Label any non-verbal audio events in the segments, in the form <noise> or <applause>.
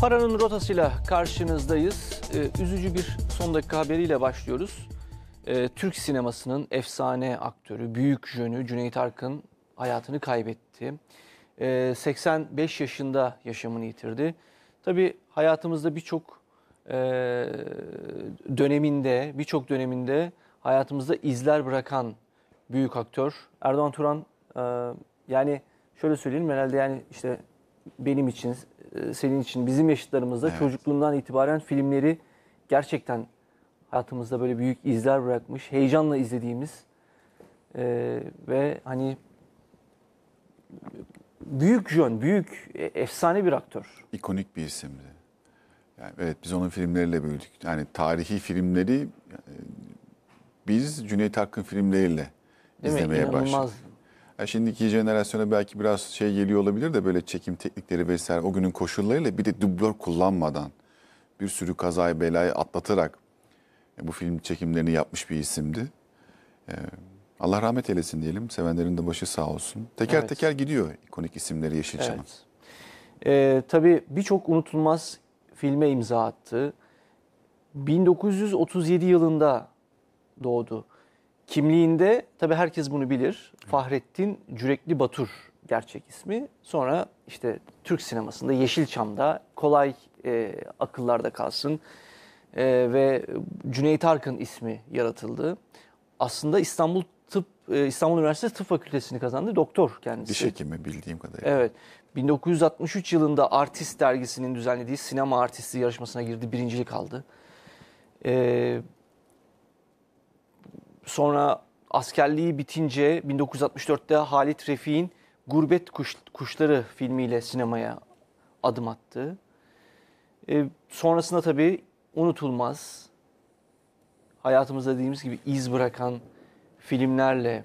Paranın rotasıyla karşınızdayız. Ee, üzücü bir son dakika haberiyle başlıyoruz. Ee, Türk sinemasının efsane aktörü, büyük jönü Cüneyt Arkın hayatını kaybetti. Ee, 85 yaşında yaşamını yitirdi. Tabii hayatımızda birçok e, döneminde, birçok döneminde hayatımızda izler bırakan büyük aktör. Erdoğan Turan e, yani şöyle söyleyeyim herhalde yani işte benim için e, senin için bizim yaşıtlarımızda evet. çocukluğundan itibaren filmleri gerçekten hayatımızda böyle büyük izler bırakmış, heyecanla izlediğimiz e, ve hani büyük jön, büyük e, efsane bir aktör. İkonik bir isimdi. Yani evet biz onun filmleriyle büyüdük. Yani tarihi filmleri e, biz Cüneyt Hakkın filmleriyle Değil izlemeye başladık. Yani şimdiki jenerasyona belki biraz şey geliyor olabilir de böyle çekim teknikleri vesaire o günün koşullarıyla bir de dublör kullanmadan bir sürü kazayı belayı atlatarak e, bu film çekimlerini yapmış bir isimdi. E, Allah rahmet eylesin diyelim. Sevenlerin de başı sağ olsun. Teker evet. teker gidiyor ikonik isimleri Yeşilçam'ın. Evet. Ee, tabii birçok unutulmaz filme imza attı. 1937 yılında doğdu. Kimliğinde tabii herkes bunu bilir. Fahrettin Cürekli Batur gerçek ismi. Sonra işte Türk sinemasında Yeşilçam'da kolay e, akıllarda kalsın e, ve Cüneyt Arkın ismi yaratıldı. Aslında İstanbul Tıp e, İstanbul Üniversitesi Tıp Fakültesini kazandı. Doktor kendisi. Diş hekimi bildiğim kadarıyla. Evet. 1963 yılında Artist dergisinin düzenlediği sinema artisti yarışmasına girdi. Birincilik aldı. Eee Sonra askerliği bitince 1964'te Halit Refik'in Gurbet Kuş, Kuşları filmiyle sinemaya adım attı. E, sonrasında tabii unutulmaz, hayatımızda dediğimiz gibi iz bırakan filmlerle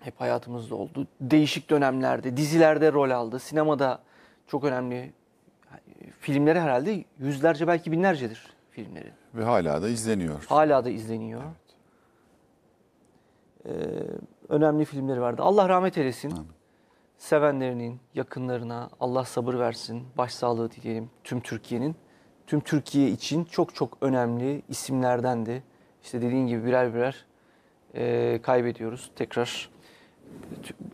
hep hayatımızda oldu. Değişik dönemlerde, dizilerde rol aldı. Sinemada çok önemli filmleri herhalde yüzlerce belki binlercedir filmleri. Ve hala da izleniyor. Hala da izleniyor. Evet. Ee, önemli filmleri vardı. Allah rahmet eylesin. Amin. Sevenlerinin, yakınlarına Allah sabır versin, başsağlığı dileyelim tüm Türkiye'nin. Tüm Türkiye için çok çok önemli isimlerdendi. İşte dediğin gibi birer birer e, kaybediyoruz. Tekrar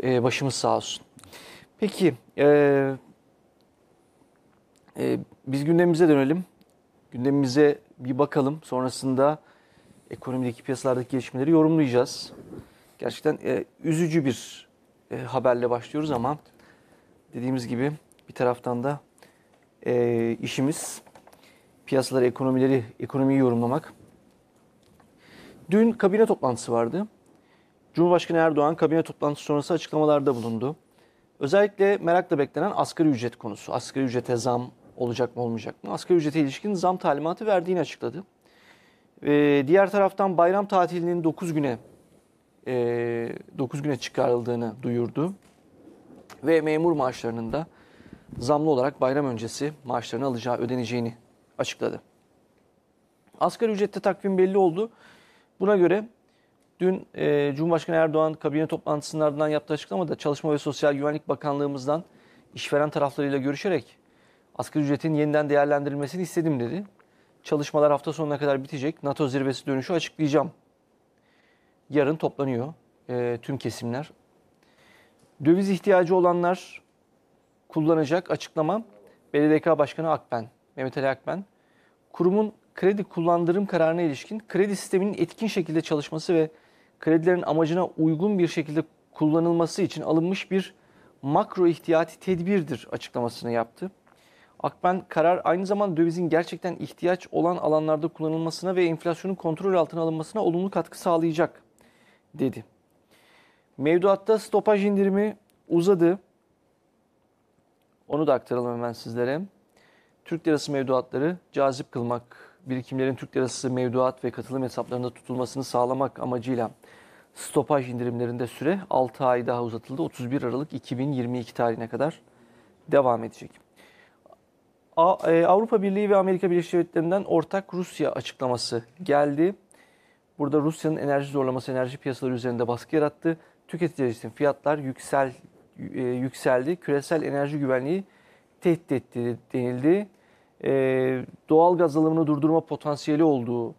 e, başımız sağ olsun. Peki, e, e, biz gündemimize dönelim. Gündemimize bir bakalım. Sonrasında ekonomideki piyasalardaki gelişmeleri yorumlayacağız. Gerçekten e, üzücü bir e, haberle başlıyoruz ama dediğimiz gibi bir taraftan da e, işimiz piyasaları, ekonomileri, ekonomiyi yorumlamak. Dün kabine toplantısı vardı. Cumhurbaşkanı Erdoğan kabine toplantısı sonrası açıklamalarda bulundu. Özellikle merakla beklenen asgari ücret konusu. Asgari ücrete zam olacak mı olmayacak mı? Asgari ücrete ilişkin zam talimatı verdiğini açıkladı. E, diğer taraftan bayram tatilinin 9 güne e, 9 güne çıkarıldığını duyurdu. Ve memur maaşlarının da zamlı olarak bayram öncesi maaşlarını alacağı ödeneceğini açıkladı. Asgari ücrette takvim belli oldu. Buna göre dün e, Cumhurbaşkanı Erdoğan kabine toplantısının ardından yaptığı açıklamada Çalışma ve Sosyal Güvenlik Bakanlığımızdan işveren taraflarıyla görüşerek asgari ücretin yeniden değerlendirilmesini istedim dedi. Çalışmalar hafta sonuna kadar bitecek. NATO zirvesi dönüşü açıklayacağım. Yarın toplanıyor e, tüm kesimler. Döviz ihtiyacı olanlar kullanacak açıklama BDDK Başkanı Akben, Mehmet Ali Akben. Kurumun kredi kullandırım kararına ilişkin kredi sisteminin etkin şekilde çalışması ve kredilerin amacına uygun bir şekilde kullanılması için alınmış bir makro ihtiyati tedbirdir açıklamasını yaptı. Akben karar aynı zamanda dövizin gerçekten ihtiyaç olan alanlarda kullanılmasına ve enflasyonun kontrol altına alınmasına olumlu katkı sağlayacak dedi. Mevduatta stopaj indirimi uzadı. Onu da aktaralım hemen sizlere. Türk lirası mevduatları cazip kılmak, birikimlerin Türk lirası mevduat ve katılım hesaplarında tutulmasını sağlamak amacıyla stopaj indirimlerinde süre 6 ay daha uzatıldı. 31 Aralık 2022 tarihine kadar devam edecek. E, Avrupa Birliği ve Amerika Birleşik Devletleri'nden ortak Rusya açıklaması geldi. Burada Rusya'nın enerji zorlaması enerji piyasaları üzerinde baskı yarattı. Tüketiciler için fiyatlar yüksel, e, yükseldi. Küresel enerji güvenliği tehdit etti denildi. E, doğal gaz alımını durdurma potansiyeli olduğu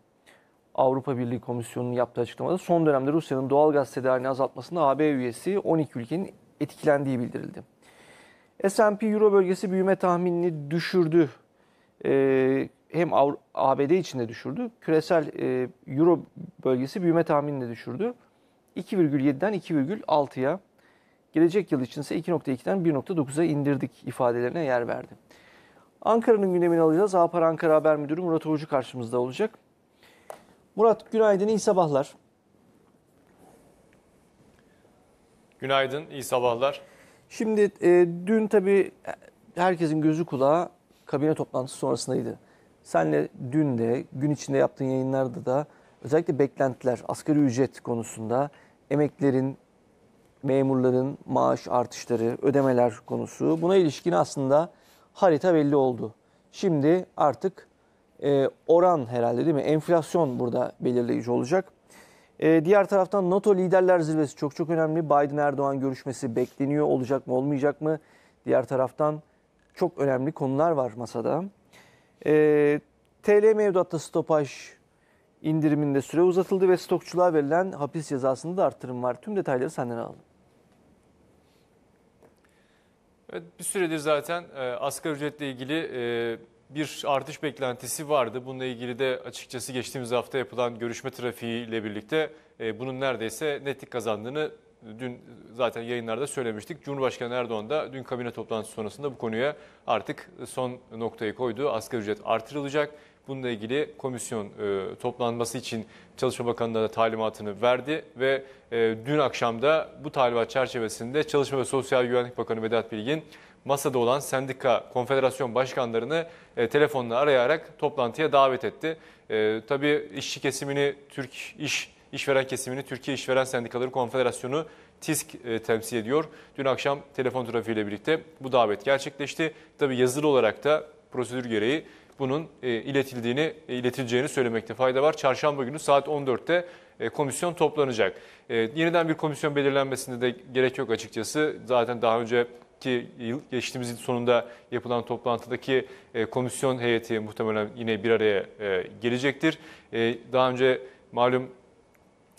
Avrupa Birliği Komisyonu'nun yaptığı açıklamada son dönemde Rusya'nın doğal gaz tedarini azaltmasında AB üyesi 12 ülkenin etkilendiği bildirildi. S&P Euro bölgesi büyüme tahminini düşürdü. E, hem ABD içinde düşürdü. Küresel e, Euro bölgesi büyüme tahminini de düşürdü. 2,7'den 2,6'ya, gelecek yıl için ise 2,2'den 1,9'a indirdik ifadelerine yer verdi. Ankara'nın gündemini alacağız. Apar Ankara Haber Müdürü Murat Uğurcu karşımızda olacak. Murat günaydın, iyi sabahlar. Günaydın, iyi sabahlar. Şimdi e, dün tabii herkesin gözü kulağı kabine toplantısı sonrasındaydı. Senle dün de gün içinde yaptığın yayınlarda da özellikle beklentiler, asgari ücret konusunda emeklerin, memurların maaş artışları, ödemeler konusu buna ilişkin aslında harita belli oldu. Şimdi artık e, oran herhalde değil mi? Enflasyon burada belirleyici olacak. Ee, diğer taraftan NATO Liderler Zirvesi çok çok önemli. Biden-Erdoğan görüşmesi bekleniyor. Olacak mı olmayacak mı? Diğer taraftan çok önemli konular var masada. E, ee, TL mevduatta stopaj indiriminde süre uzatıldı ve stokçuluğa verilen hapis cezasında da artırım var. Tüm detayları senden alalım. Evet, bir süredir zaten e, asgari ücretle ilgili e, bir artış beklentisi vardı. Bununla ilgili de açıkçası geçtiğimiz hafta yapılan görüşme trafiğiyle birlikte e, bunun neredeyse netlik kazandığını dün zaten yayınlarda söylemiştik. Cumhurbaşkanı Erdoğan da dün kabine toplantısı sonrasında bu konuya artık son noktayı koydu. Asgari ücret artırılacak. Bununla ilgili komisyon e, toplanması için Çalışma Bakanlığı'na talimatını verdi ve e, dün akşam da bu talimat çerçevesinde Çalışma ve Sosyal Güvenlik Bakanı Vedat Bilgin masada olan sendika konfederasyon başkanlarını e, telefonla arayarak toplantıya davet etti. E, tabii işçi kesimini Türk iş işveren kesimini Türkiye İşveren Sendikaları Konfederasyonu TİSK e, temsil ediyor. Dün akşam telefon trafiğiyle birlikte bu davet gerçekleşti. Tabii yazılı olarak da prosedür gereği bunun e, iletildiğini, e, iletileceğini söylemekte fayda var. Çarşamba günü saat 14'te e, komisyon toplanacak. E, yeniden bir komisyon belirlenmesinde de gerek yok açıkçası. Zaten daha önce ki yıl, geçtiğimiz yıl sonunda yapılan toplantıdaki e, komisyon heyeti muhtemelen yine bir araya e, gelecektir. E, daha önce malum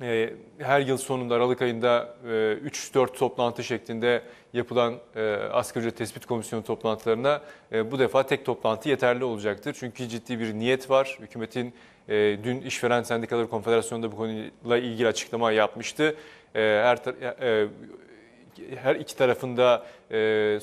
e, her yıl sonunda Aralık ayında e, 3-4 toplantı şeklinde yapılan e, asgari ücret tespit komisyonu toplantılarına e, bu defa tek toplantı yeterli olacaktır. Çünkü ciddi bir niyet var. Hükümetin e, dün işveren sendikaları konfederasyonunda bu konuyla ilgili açıklama yapmıştı. E, her e, e her iki tarafında e,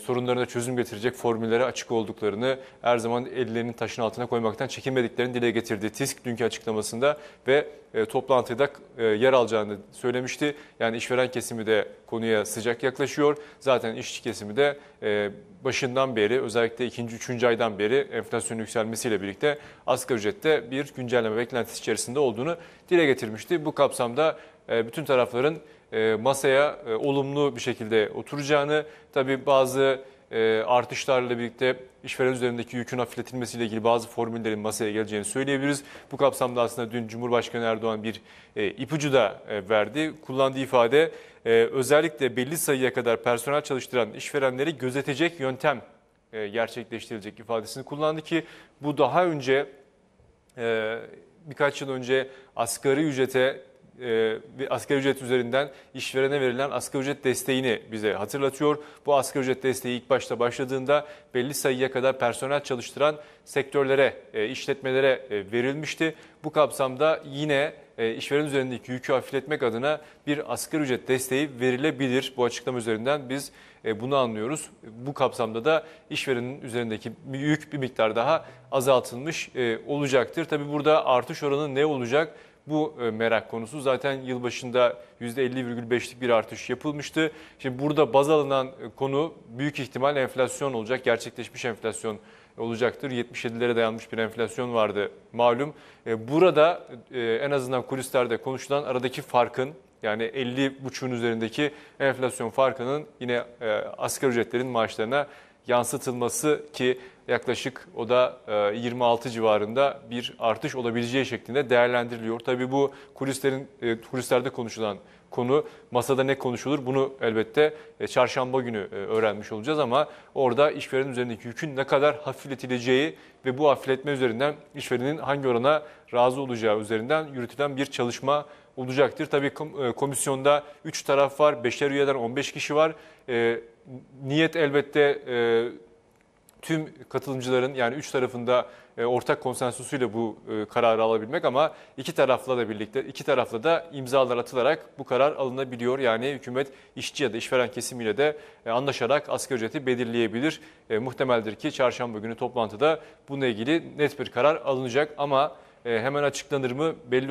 sorunlarına çözüm getirecek formüllere açık olduklarını, her zaman ellerinin taşın altına koymaktan çekinmediklerini dile getirdi TİSK dünkü açıklamasında ve e, toplantıda e, yer alacağını söylemişti. Yani işveren kesimi de konuya sıcak yaklaşıyor. Zaten işçi kesimi de e, başından beri özellikle ikinci, üçüncü aydan beri enflasyon yükselmesiyle birlikte asgari ücrette bir güncelleme beklentisi içerisinde olduğunu dile getirmişti. Bu kapsamda e, bütün tarafların e, masaya e, olumlu bir şekilde oturacağını, tabi bazı e, artışlarla birlikte işveren üzerindeki yükün hafifletilmesiyle ilgili bazı formüllerin masaya geleceğini söyleyebiliriz. Bu kapsamda aslında dün Cumhurbaşkanı Erdoğan bir ipucu da verdi. Kullandığı ifade özellikle belli sayıya kadar personel çalıştıran işverenleri gözetecek yöntem gerçekleştirilecek ifadesini kullandı ki bu daha önce birkaç yıl önce asgari ücrete ve asgari ücret üzerinden işverene verilen asgari ücret desteğini bize hatırlatıyor. Bu asgari ücret desteği ilk başta başladığında belli sayıya kadar personel çalıştıran sektörlere, e, işletmelere e, verilmişti. Bu kapsamda yine e, işveren üzerindeki yükü hafifletmek adına bir asgari ücret desteği verilebilir. Bu açıklama üzerinden biz bunu anlıyoruz. Bu kapsamda da işverenin üzerindeki yük bir miktar daha azaltılmış olacaktır. Tabi burada artış oranı ne olacak? bu e, merak konusu. Zaten yılbaşında %50,5'lik bir artış yapılmıştı. Şimdi burada baz alınan e, konu büyük ihtimal enflasyon olacak. Gerçekleşmiş enflasyon olacaktır. 77'lere dayanmış bir enflasyon vardı malum. E, burada en azından kulislerde konuşulan aradaki farkın yani 50,5'un üzerindeki enflasyon farkının yine asgari ücretlerin maaşlarına yansıtılması ki yaklaşık o da 26 e, civarında bir artış olabileceği şeklinde değerlendiriliyor. Tabii bu kulislerin e, kulislerde konuşulan konu masada ne konuşulur bunu elbette e, çarşamba günü öğrenmiş olacağız ama orada işverenin üzerindeki yükün ne kadar hafifletileceği ve bu hafifletme üzerinden işverenin hangi orana razı olacağı üzerinden yürütülen bir çalışma olacaktır. Tabii komisyonda 3 taraf var, 5'er üyeden 15 kişi var. Niyet elbette tüm katılımcıların yani üç tarafında e, ortak konsensusuyla bu e, kararı alabilmek ama iki tarafla da birlikte iki tarafla da imzalar atılarak bu karar alınabiliyor. Yani hükümet işçi ya da işveren kesimiyle de e, anlaşarak asgari ücreti belirleyebilir. E, muhtemeldir ki çarşamba günü toplantıda bununla ilgili net bir karar alınacak ama e, hemen açıklanır mı belli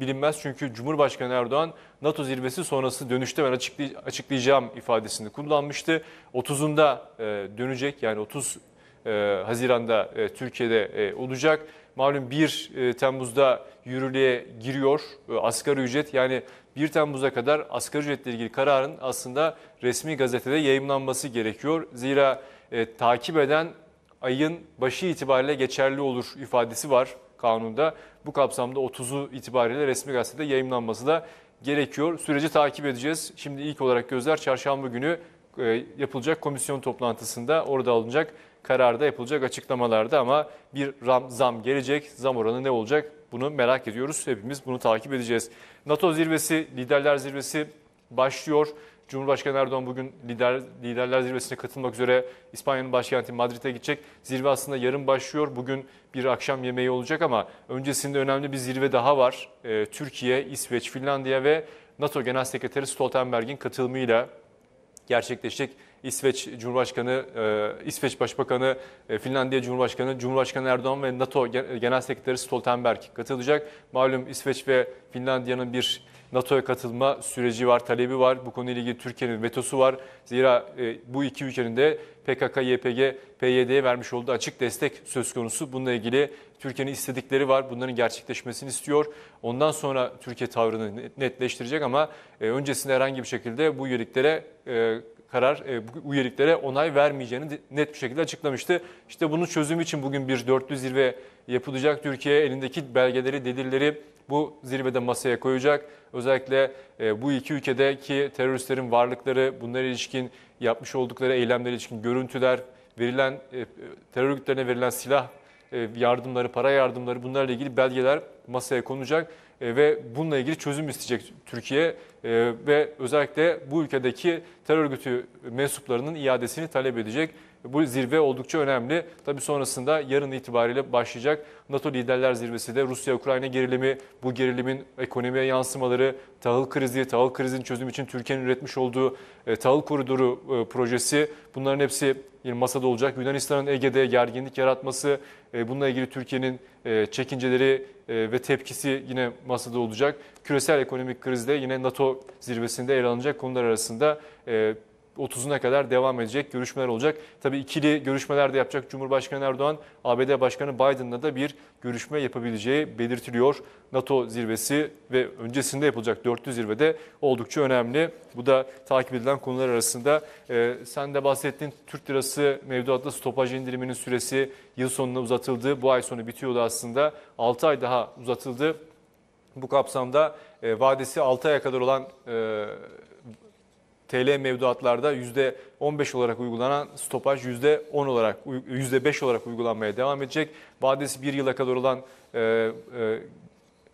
bilinmez. Çünkü Cumhurbaşkanı Erdoğan NATO zirvesi sonrası dönüşte ben açıklayacağım ifadesini kullanmıştı. 30'unda e, dönecek yani 30 e, Haziran'da Türkiye'de olacak. Malum 1 Temmuz'da yürürlüğe giriyor asgari ücret. Yani 1 Temmuz'a kadar asgari ücretle ilgili kararın aslında resmi gazetede yayınlanması gerekiyor. Zira e, takip eden ayın başı itibariyle geçerli olur ifadesi var kanunda bu kapsamda 30'u itibariyle resmi gazetede yayınlanması da gerekiyor. Süreci takip edeceğiz. Şimdi ilk olarak gözler çarşamba günü e, yapılacak komisyon toplantısında orada alınacak kararda yapılacak açıklamalarda ama bir ram, zam gelecek. Zam oranı ne olacak? Bunu merak ediyoruz. Hepimiz bunu takip edeceğiz. NATO zirvesi, liderler zirvesi başlıyor. Cumhurbaşkanı Erdoğan bugün lider, liderler zirvesine katılmak üzere İspanya'nın başkenti Madrid'e gidecek. Zirve aslında yarın başlıyor. Bugün bir akşam yemeği olacak ama öncesinde önemli bir zirve daha var. Ee, Türkiye, İsveç, Finlandiya ve NATO Genel Sekreteri Stoltenberg'in katılımıyla gerçekleşecek. İsveç Cumhurbaşkanı, e, İsveç Başbakanı, e, Finlandiya Cumhurbaşkanı, Cumhurbaşkanı Erdoğan ve NATO Genel Sekreteri Stoltenberg katılacak. Malum İsveç ve Finlandiya'nın bir NATO'ya katılma süreci var, talebi var. Bu konuyla ilgili Türkiye'nin vetosu var. Zira e, bu iki ülkenin de PKK, YPG, PYD'ye vermiş olduğu açık destek söz konusu. Bununla ilgili Türkiye'nin istedikleri var. Bunların gerçekleşmesini istiyor. Ondan sonra Türkiye tavrını netleştirecek ama e, öncesinde herhangi bir şekilde bu üyeliklere e, karar e, bu üyeliklere onay vermeyeceğini net bir şekilde açıklamıştı. İşte bunun çözümü için bugün bir dörtlü zirve yapılacak. Türkiye elindeki belgeleri, delilleri bu zirvede masaya koyacak. Özellikle e, bu iki ülkedeki teröristlerin varlıkları, bunlara ilişkin yapmış oldukları eylemler ilişkin görüntüler, verilen e, terör örgütlerine verilen silah e, yardımları, para yardımları bunlarla ilgili belgeler masaya konacak e, ve bununla ilgili çözüm isteyecek Türkiye ve özellikle bu ülkedeki terör örgütü mensuplarının iadesini talep edecek. Bu zirve oldukça önemli. Tabii sonrasında yarın itibariyle başlayacak NATO Liderler Zirvesi de Rusya-Ukrayna gerilimi, bu gerilimin ekonomiye yansımaları, tahıl krizi, tahıl krizin çözüm için Türkiye'nin üretmiş olduğu e, tahıl koridoru e, projesi bunların hepsi masada olacak. Yunanistan'ın Ege'de gerginlik yaratması, e, bununla ilgili Türkiye'nin e, çekinceleri ve tepkisi yine masada olacak. Küresel ekonomik krizde yine NATO zirvesinde ele alınacak konular arasında 30'una kadar devam edecek görüşmeler olacak. Tabii ikili görüşmeler de yapacak Cumhurbaşkanı Erdoğan, ABD Başkanı Biden'la da bir görüşme yapabileceği belirtiliyor. NATO zirvesi ve öncesinde yapılacak 400 zirvede oldukça önemli. Bu da takip edilen konular arasında. Ee, sen de bahsettin Türk lirası mevduatta stopaj indiriminin süresi yıl sonuna uzatıldı. Bu ay sonu bitiyordu aslında. 6 ay daha uzatıldı. Bu kapsamda e, vadesi 6 aya kadar olan e, TL mevduatlarda %15 olarak uygulanan stopaj %10 olarak %5 olarak uygulanmaya devam edecek. Vadesi 1 yıla kadar olan e, e,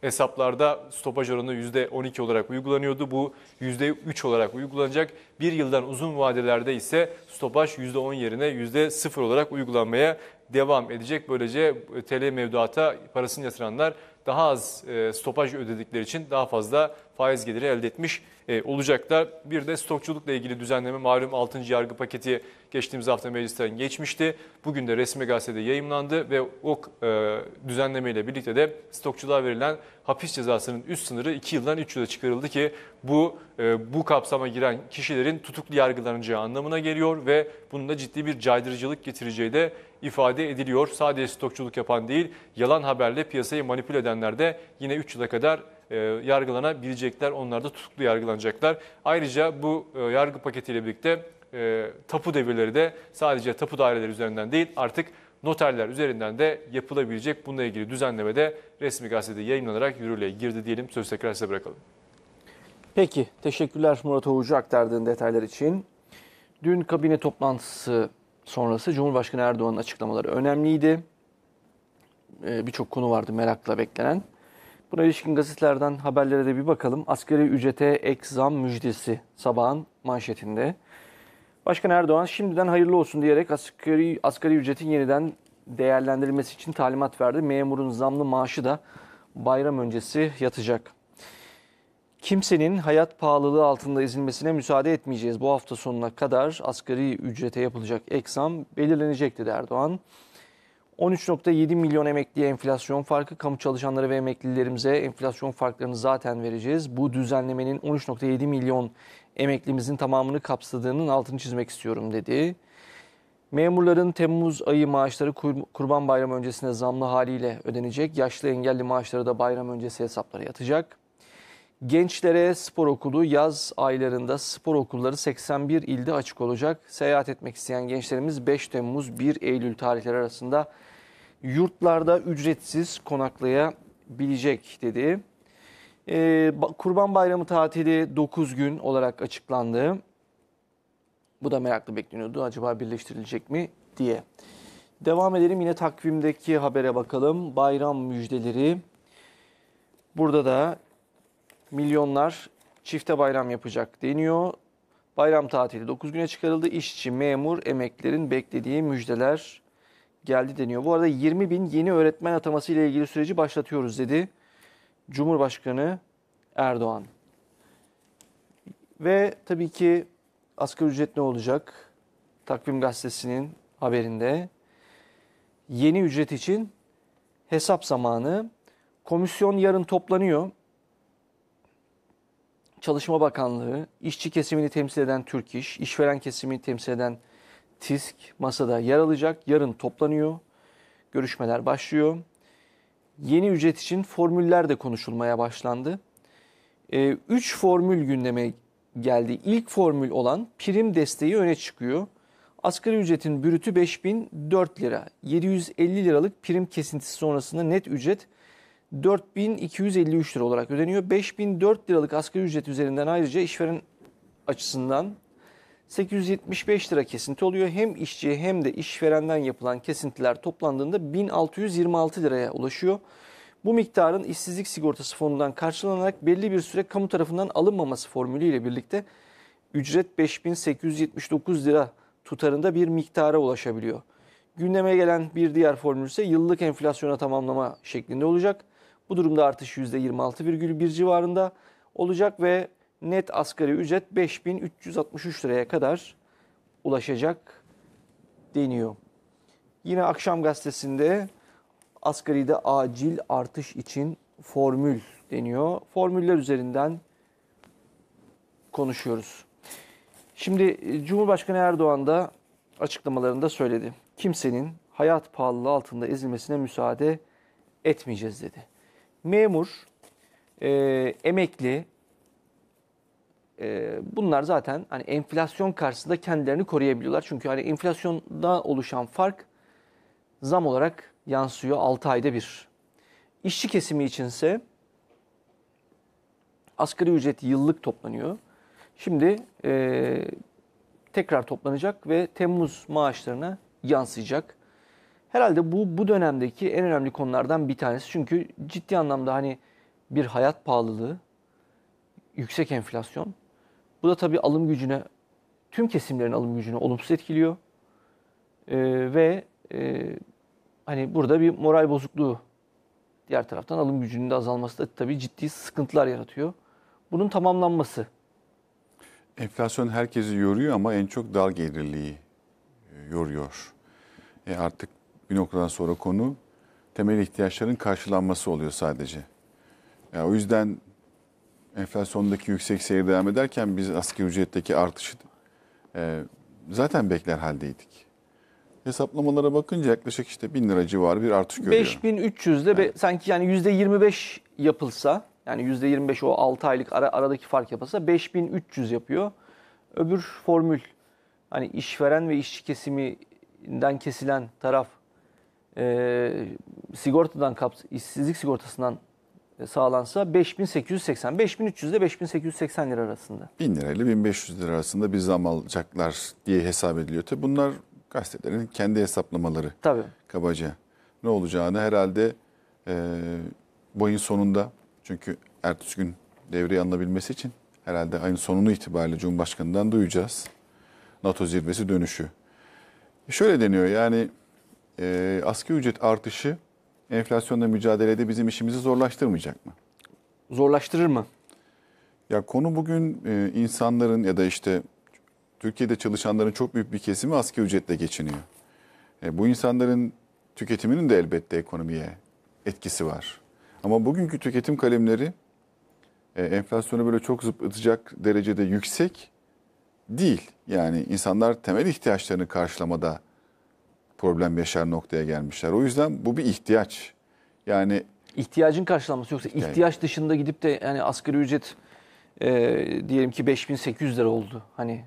hesaplarda stopaj oranı %12 olarak uygulanıyordu. Bu %3 olarak uygulanacak. Bir yıldan uzun vadelerde ise stopaj %10 yerine %0 olarak uygulanmaya devam edecek. Böylece e, TL mevduata parasını yatıranlar daha az e, stopaj ödedikleri için daha fazla faiz geliri elde etmiş e, olacaklar. Bir de stokçulukla ilgili düzenleme malum 6. yargı paketi geçtiğimiz hafta meclisten geçmişti. Bugün de resmi gazetede yayımlandı ve o e, düzenlemeyle birlikte de stokçulara verilen hapis cezasının üst sınırı 2 yıldan 3 yıla çıkarıldı ki bu e, bu kapsama giren kişilerin tutuklu yargılanacağı anlamına geliyor ve bunun da ciddi bir caydırıcılık getireceği de ifade ediliyor. Sadece stokçuluk yapan değil, yalan haberle piyasayı manipüle edenler de yine 3 yıla kadar e, yargılanabilecekler. Onlar da tutuklu yargılanacaklar. Ayrıca bu e, yargı paketiyle birlikte e, tapu devirleri de sadece tapu daireleri üzerinden değil artık noterler üzerinden de yapılabilecek. Bununla ilgili düzenleme de resmi gazetede yayınlanarak yürürlüğe girdi diyelim. Söz tekrar size bırakalım. Peki teşekkürler Murat Oğuzcu aktardığın detaylar için. Dün kabine toplantısı sonrası Cumhurbaşkanı Erdoğan'ın açıklamaları önemliydi. E, Birçok konu vardı merakla beklenen. Buna ilişkin gazetelerden haberlere de bir bakalım. Asgari ücrete ek zam müjdesi sabahın manşetinde. Başkan Erdoğan şimdiden hayırlı olsun diyerek asgari, asgari ücretin yeniden değerlendirilmesi için talimat verdi. Memurun zamlı maaşı da bayram öncesi yatacak. Kimsenin hayat pahalılığı altında ezilmesine müsaade etmeyeceğiz. Bu hafta sonuna kadar asgari ücrete yapılacak eksam belirlenecekti. Erdoğan. 13.7 milyon emekliye enflasyon farkı, kamu çalışanları ve emeklilerimize enflasyon farklarını zaten vereceğiz. Bu düzenlemenin 13.7 milyon emeklimizin tamamını kapsadığının altını çizmek istiyorum dedi. Memurların Temmuz ayı maaşları Kurban Bayramı öncesine zamlı haliyle ödenecek. Yaşlı engelli maaşları da bayram öncesi hesaplara yatacak. Gençlere spor okulu yaz aylarında spor okulları 81 ilde açık olacak. Seyahat etmek isteyen gençlerimiz 5 Temmuz 1 Eylül tarihleri arasında yurtlarda ücretsiz konaklayabilecek dedi. Ee, Kurban Bayramı tatili 9 gün olarak açıklandı. Bu da meraklı bekleniyordu. Acaba birleştirilecek mi diye. Devam edelim yine takvimdeki habere bakalım. Bayram müjdeleri. Burada da milyonlar çifte bayram yapacak deniyor. Bayram tatili 9 güne çıkarıldı. İşçi, memur, emeklerin beklediği müjdeler geldi deniyor. Bu arada 20 bin yeni öğretmen ataması ile ilgili süreci başlatıyoruz dedi Cumhurbaşkanı Erdoğan. Ve tabii ki asgari ücret ne olacak? Takvim Gazetesi'nin haberinde yeni ücret için hesap zamanı. Komisyon yarın toplanıyor. Çalışma Bakanlığı, işçi kesimini temsil eden Türk İş, işveren kesimini temsil eden TİSK masada yer alacak. Yarın toplanıyor. Görüşmeler başlıyor. Yeni ücret için formüller de konuşulmaya başlandı. Ee, üç formül gündeme geldi. İlk formül olan prim desteği öne çıkıyor. Asgari ücretin bürütü 5004 lira. 750 liralık prim kesintisi sonrasında net ücret 4253 lira olarak ödeniyor. 5004 liralık asgari ücret üzerinden ayrıca işveren açısından 875 lira kesinti oluyor. Hem işçi hem de işverenden yapılan kesintiler toplandığında 1626 liraya ulaşıyor. Bu miktarın işsizlik sigortası fonundan karşılanarak belli bir süre kamu tarafından alınmaması formülüyle birlikte ücret 5879 lira tutarında bir miktara ulaşabiliyor. Gündeme gelen bir diğer formül ise yıllık enflasyona tamamlama şeklinde olacak. Bu durumda artış %26,1 civarında olacak ve net asgari ücret 5363 liraya kadar ulaşacak deniyor. Yine akşam gazetesinde de acil artış için formül deniyor. Formüller üzerinden konuşuyoruz. Şimdi e, Cumhurbaşkanı Erdoğan da açıklamalarında söyledi. Kimsenin hayat pahalılığı altında ezilmesine müsaade etmeyeceğiz dedi memur, e, emekli e, bunlar zaten hani enflasyon karşısında kendilerini koruyabiliyorlar. Çünkü hani enflasyonda oluşan fark zam olarak yansıyor 6 ayda bir. İşçi kesimi içinse asgari ücret yıllık toplanıyor. Şimdi e, tekrar toplanacak ve Temmuz maaşlarına yansıyacak. Herhalde bu bu dönemdeki en önemli konulardan bir tanesi. Çünkü ciddi anlamda hani bir hayat pahalılığı, yüksek enflasyon. Bu da tabii alım gücüne, tüm kesimlerin alım gücünü olumsuz etkiliyor. Ee, ve e, hani burada bir moral bozukluğu, diğer taraftan alım gücünün de azalması da tabii ciddi sıkıntılar yaratıyor. Bunun tamamlanması. Enflasyon herkesi yoruyor ama en çok dal gelirliği e, yoruyor. E artık bir noktadan sonra konu temel ihtiyaçların karşılanması oluyor sadece. Yani o yüzden enflasyondaki yüksek seyir devam ederken biz asgari ücretteki artışı e, zaten bekler haldeydik. Hesaplamalara bakınca yaklaşık işte 1000 lira civarı bir artış görüyor. 5300'de evet. Be, sanki yani %25 yapılsa yani %25 o 6 aylık ara, aradaki fark yapılsa 5300 yapıyor. Öbür formül hani işveren ve işçi kesiminden kesilen taraf e, sigortadan kaps işsizlik sigortasından e, sağlansa 5880, 5300 ile 5880 lira arasında. 1000 lirayla 1500 lira arasında bir zam alacaklar diye hesap ediliyor. Tabi bunlar gazetelerin kendi hesaplamaları. Tabi. Kabaca. Ne olacağını herhalde e, bu ayın sonunda çünkü ertesi gün devreye alınabilmesi için herhalde ayın sonunu itibariyle Cumhurbaşkanı'ndan duyacağız. NATO zirvesi dönüşü. Şöyle deniyor yani e, asgari ücret artışı enflasyonla mücadelede bizim işimizi zorlaştırmayacak mı? Zorlaştırır mı? Ya konu bugün e, insanların ya da işte Türkiye'de çalışanların çok büyük bir kesimi asgari ücretle geçiniyor. E, bu insanların tüketiminin de elbette ekonomiye etkisi var. Ama bugünkü tüketim kalemleri e, enflasyonu böyle çok zıplatacak derecede yüksek değil. Yani insanlar temel ihtiyaçlarını karşılamada problem yaşar noktaya gelmişler. O yüzden bu bir ihtiyaç. Yani ihtiyacın karşılanması yoksa ihtiyaç, dışında gidip de yani asgari ücret e, diyelim ki 5800 lira oldu. Hani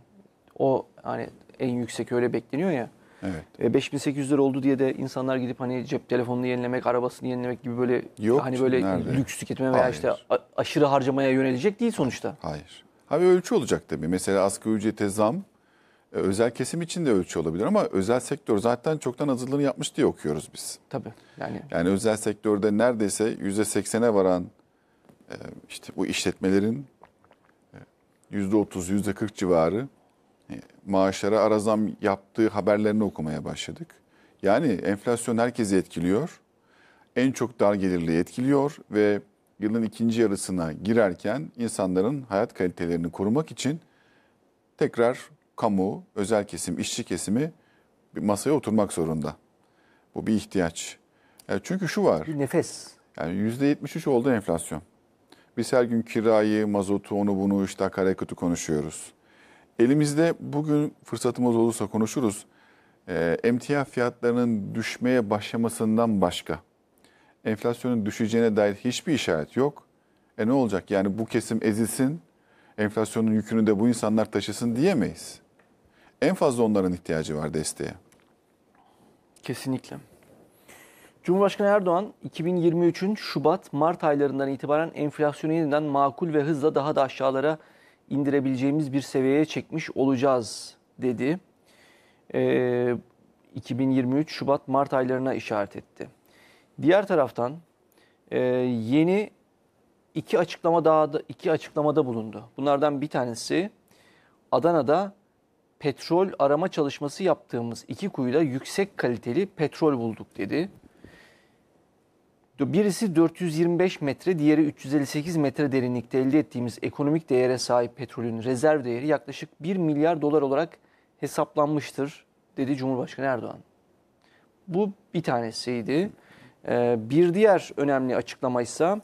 o hani en yüksek öyle bekleniyor ya. Evet. E, 5800 lira oldu diye de insanlar gidip hani cep telefonunu yenilemek, arabasını yenilemek gibi böyle Yok, hani böyle nerede? lüks tüketme veya Hayır. işte aşırı harcamaya yönelecek değil sonuçta. Hayır. Hayır. Abi ölçü olacak tabii. Mesela asgari ücrete zam e, özel kesim için de ölçü olabilir ama özel sektör zaten çoktan hazırlığını yapmış diye okuyoruz biz. Tabii. Yani, yani özel sektörde neredeyse yüzde seksene varan e, işte bu işletmelerin e, yüzde otuz yüzde kırk civarı maaşlara arazam yaptığı haberlerini okumaya başladık. Yani enflasyon herkesi etkiliyor. En çok dar gelirli etkiliyor ve yılın ikinci yarısına girerken insanların hayat kalitelerini korumak için tekrar kamu, özel kesim, işçi kesimi bir masaya oturmak zorunda. Bu bir ihtiyaç. Yani e, çünkü şu var. Bir nefes. Yani %73 oldu enflasyon. Biz her gün kirayı, mazotu, onu bunu işte akaryakıtı konuşuyoruz. Elimizde bugün fırsatımız olursa konuşuruz. E, emtia fiyatlarının düşmeye başlamasından başka enflasyonun düşeceğine dair hiçbir işaret yok. E ne olacak? Yani bu kesim ezilsin, enflasyonun yükünü de bu insanlar taşısın diyemeyiz. En fazla onların ihtiyacı var desteğe. Kesinlikle. Cumhurbaşkanı Erdoğan 2023'ün Şubat-Mart aylarından itibaren enflasyonu yeniden makul ve hızla daha da aşağılara indirebileceğimiz bir seviyeye çekmiş olacağız dedi. Ee, 2023 Şubat-Mart aylarına işaret etti. Diğer taraftan e, yeni iki açıklama daha da, iki açıklamada bulundu. Bunlardan bir tanesi Adana'da petrol arama çalışması yaptığımız iki kuyuda yüksek kaliteli petrol bulduk dedi. Birisi 425 metre, diğeri 358 metre derinlikte elde ettiğimiz ekonomik değere sahip petrolün rezerv değeri yaklaşık 1 milyar dolar olarak hesaplanmıştır dedi Cumhurbaşkanı Erdoğan. Bu bir tanesiydi. Ee, bir diğer önemli açıklama ise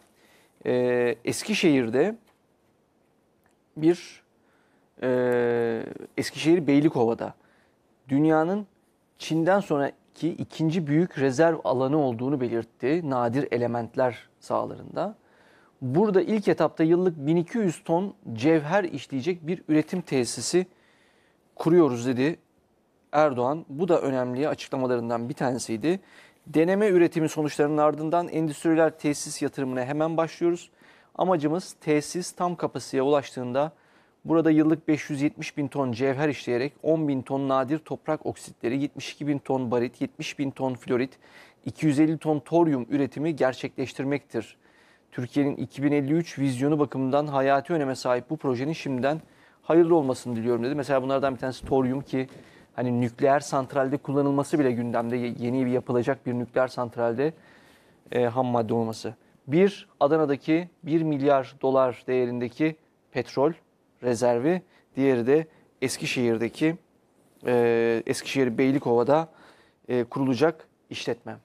e, Eskişehir'de bir e, Eskişehir Beylikova'da dünyanın Çin'den sonraki ikinci büyük rezerv alanı olduğunu belirtti nadir elementler sahalarında. Burada ilk etapta yıllık 1200 ton cevher işleyecek bir üretim tesisi kuruyoruz dedi Erdoğan. Bu da önemli açıklamalarından bir tanesiydi. Deneme üretimi sonuçlarının ardından endüstriler tesis yatırımına hemen başlıyoruz. Amacımız tesis tam kapasiteye ulaştığında Burada yıllık 570 bin ton cevher işleyerek 10 bin ton nadir toprak oksitleri, 72 bin ton barit, 70 bin ton florit, 250 ton toryum üretimi gerçekleştirmektir. Türkiye'nin 2053 vizyonu bakımından hayati öneme sahip bu projenin şimdiden hayırlı olmasını diliyorum dedi. Mesela bunlardan bir tanesi toryum ki hani nükleer santralde kullanılması bile gündemde yeni bir yapılacak bir nükleer santralde e, ham madde olması. Bir Adana'daki 1 milyar dolar değerindeki petrol rezervi. Diğeri de Eskişehir'deki e, Eskişehir Beylikova'da e, kurulacak işletme.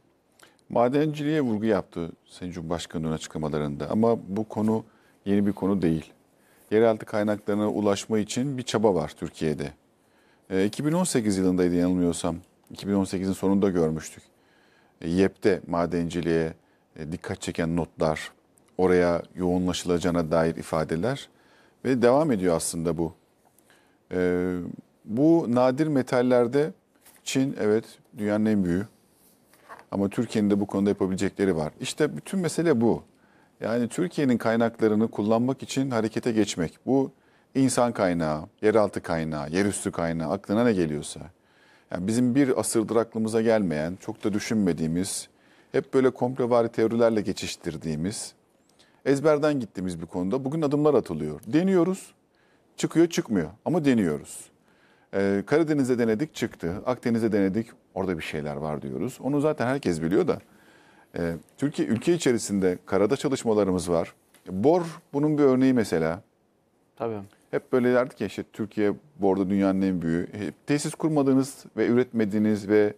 Madenciliğe vurgu yaptı Sayın Cumhurbaşkanı'nın açıklamalarında ama bu konu yeni bir konu değil. Yeraltı kaynaklarına ulaşma için bir çaba var Türkiye'de. E, 2018 yılındaydı yanılmıyorsam. 2018'in sonunda görmüştük. E, YEP'te madenciliğe e, dikkat çeken notlar, oraya yoğunlaşılacağına dair ifadeler ve devam ediyor aslında bu. Ee, bu nadir metallerde Çin evet dünyanın en büyüğü. Ama Türkiye'nin de bu konuda yapabilecekleri var. İşte bütün mesele bu. Yani Türkiye'nin kaynaklarını kullanmak için harekete geçmek. Bu insan kaynağı, yeraltı kaynağı, yerüstü kaynağı aklına ne geliyorsa. Yani bizim bir asırdır aklımıza gelmeyen, çok da düşünmediğimiz, hep böyle komplovari teorilerle geçiştirdiğimiz ezberden gittiğimiz bir konuda bugün adımlar atılıyor. Deniyoruz, çıkıyor çıkmıyor ama deniyoruz. Ee, Karadeniz'e denedik çıktı, Akdeniz'e denedik orada bir şeyler var diyoruz. Onu zaten herkes biliyor da. Ee, Türkiye ülke içerisinde karada çalışmalarımız var. Bor bunun bir örneği mesela. Tabii. Hep böyle derdik ya işte Türkiye borda dünyanın en büyüğü. Hep tesis kurmadığınız ve üretmediğiniz ve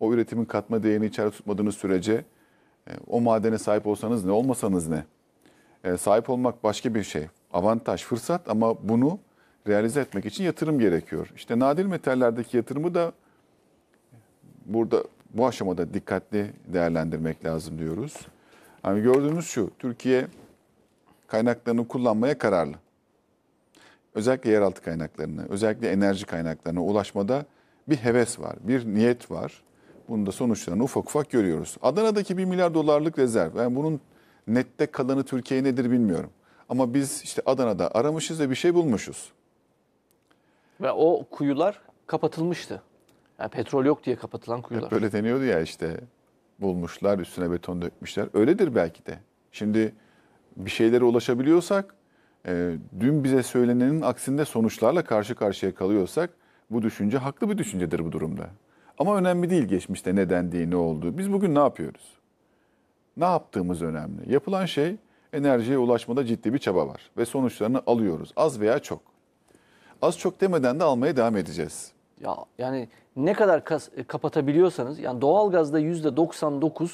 o üretimin katma değerini içeri tutmadığınız sürece e, o madene sahip olsanız ne olmasanız ne? Ee, sahip olmak başka bir şey. Avantaj, fırsat ama bunu realize etmek için yatırım gerekiyor. İşte nadir metallerdeki yatırımı da burada bu aşamada dikkatli değerlendirmek lazım diyoruz. Yani gördüğümüz şu, Türkiye kaynaklarını kullanmaya kararlı. Özellikle yeraltı kaynaklarını, özellikle enerji kaynaklarına ulaşmada bir heves var, bir niyet var. Bunun da sonuçlarını ufak ufak görüyoruz. Adana'daki 1 milyar dolarlık rezerv, yani bunun Nette kalanı Türkiye nedir bilmiyorum. Ama biz işte Adana'da aramışız ve bir şey bulmuşuz. Ve o kuyular kapatılmıştı. Yani petrol yok diye kapatılan kuyular. Hep böyle deniyordu ya işte bulmuşlar üstüne beton dökmüşler. Öyledir belki de. Şimdi bir şeylere ulaşabiliyorsak e, dün bize söylenenin aksinde sonuçlarla karşı karşıya kalıyorsak bu düşünce haklı bir düşüncedir bu durumda. Ama önemli değil geçmişte ne dendiği, ne olduğu. Biz bugün ne yapıyoruz? ne yaptığımız önemli. Yapılan şey enerjiye ulaşmada ciddi bir çaba var ve sonuçlarını alıyoruz az veya çok. Az çok demeden de almaya devam edeceğiz. Ya yani ne kadar kas, e, kapatabiliyorsanız yani doğalgazda %99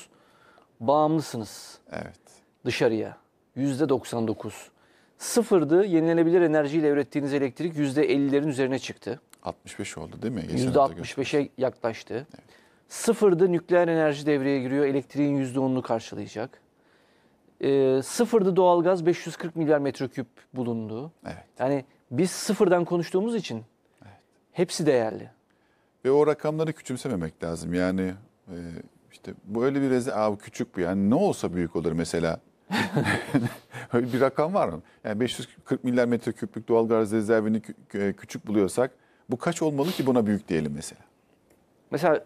bağımlısınız. Evet. Dışarıya %99. Sıfırdı yenilenebilir enerjiyle ürettiğiniz elektrik %50'lerin üzerine çıktı. 65 oldu değil mi? Geçen %65'e yaklaştı. Evet. Sıfırda nükleer enerji devreye giriyor. Elektriğin %10'unu karşılayacak. E, sıfırda doğalgaz 540 milyar metreküp bulundu. Evet. Yani biz sıfırdan konuştuğumuz için evet. hepsi değerli. Ve o rakamları küçümsememek lazım. Yani e, işte böyle bir rezi abi küçük bu. yani ne olsa büyük olur mesela. <laughs> Öyle bir rakam var mı? Yani 540 milyar metreküplük doğalgaz rezervini küçük buluyorsak bu kaç olmalı ki buna büyük diyelim mesela? Mesela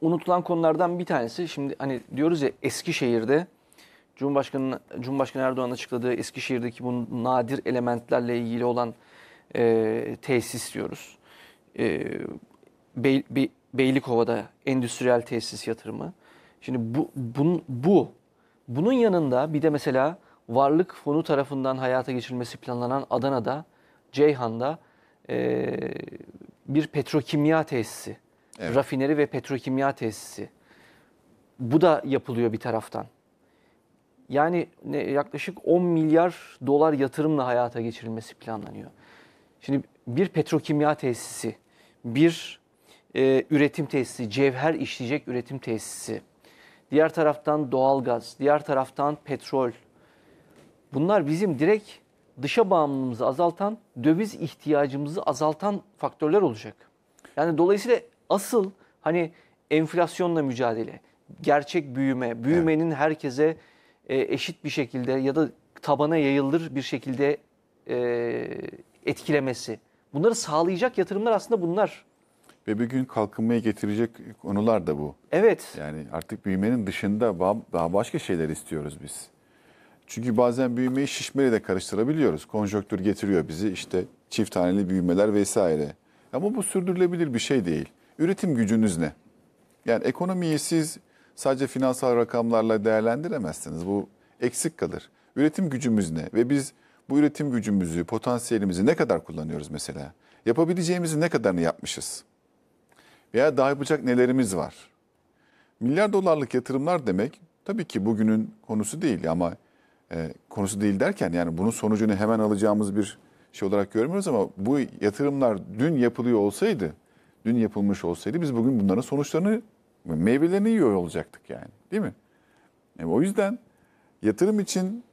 unutulan konulardan bir tanesi şimdi hani diyoruz ya Eskişehir'de Cumhurbaşkanı, Cumhurbaşkanı Erdoğan açıkladığı Eskişehir'deki bu nadir elementlerle ilgili olan e, tesis diyoruz. E, Bey, Bey, Beylikova'da endüstriyel tesis yatırımı. Şimdi bu, bun, bu bunun yanında bir de mesela Varlık Fonu tarafından hayata geçirilmesi planlanan Adana'da, Ceyhan'da e, bir petrokimya tesisi evet. rafineri ve petrokimya tesisi. Bu da yapılıyor bir taraftan. Yani ne, yaklaşık 10 milyar dolar yatırımla hayata geçirilmesi planlanıyor. Şimdi bir petrokimya tesisi, bir e, üretim tesisi, cevher işleyecek üretim tesisi, diğer taraftan doğalgaz, diğer taraftan petrol. Bunlar bizim direkt dışa bağımlılığımızı azaltan, döviz ihtiyacımızı azaltan faktörler olacak. Yani dolayısıyla Asıl hani enflasyonla mücadele, gerçek büyüme, büyümenin evet. herkese e, eşit bir şekilde ya da tabana yayılır bir şekilde e, etkilemesi. Bunları sağlayacak yatırımlar aslında bunlar. Ve bir gün kalkınmaya getirecek konular da bu. Evet. Yani artık büyümenin dışında daha başka şeyler istiyoruz biz. Çünkü bazen büyümeyi şişmeyle de karıştırabiliyoruz. Konjonktür getiriyor bizi işte çift haneli büyümeler vesaire. Ama bu sürdürülebilir bir şey değil üretim gücünüz ne? Yani ekonomiyi siz sadece finansal rakamlarla değerlendiremezsiniz. Bu eksik kalır. Üretim gücümüz ne? Ve biz bu üretim gücümüzü, potansiyelimizi ne kadar kullanıyoruz mesela? Yapabileceğimizi ne kadarını yapmışız? Veya daha yapacak nelerimiz var? Milyar dolarlık yatırımlar demek tabii ki bugünün konusu değil ama e, konusu değil derken yani bunun sonucunu hemen alacağımız bir şey olarak görmüyoruz ama bu yatırımlar dün yapılıyor olsaydı dün yapılmış olsaydı biz bugün bunların sonuçlarını, meyvelerini yiyor olacaktık yani. Değil mi? Yani e, o yüzden yatırım için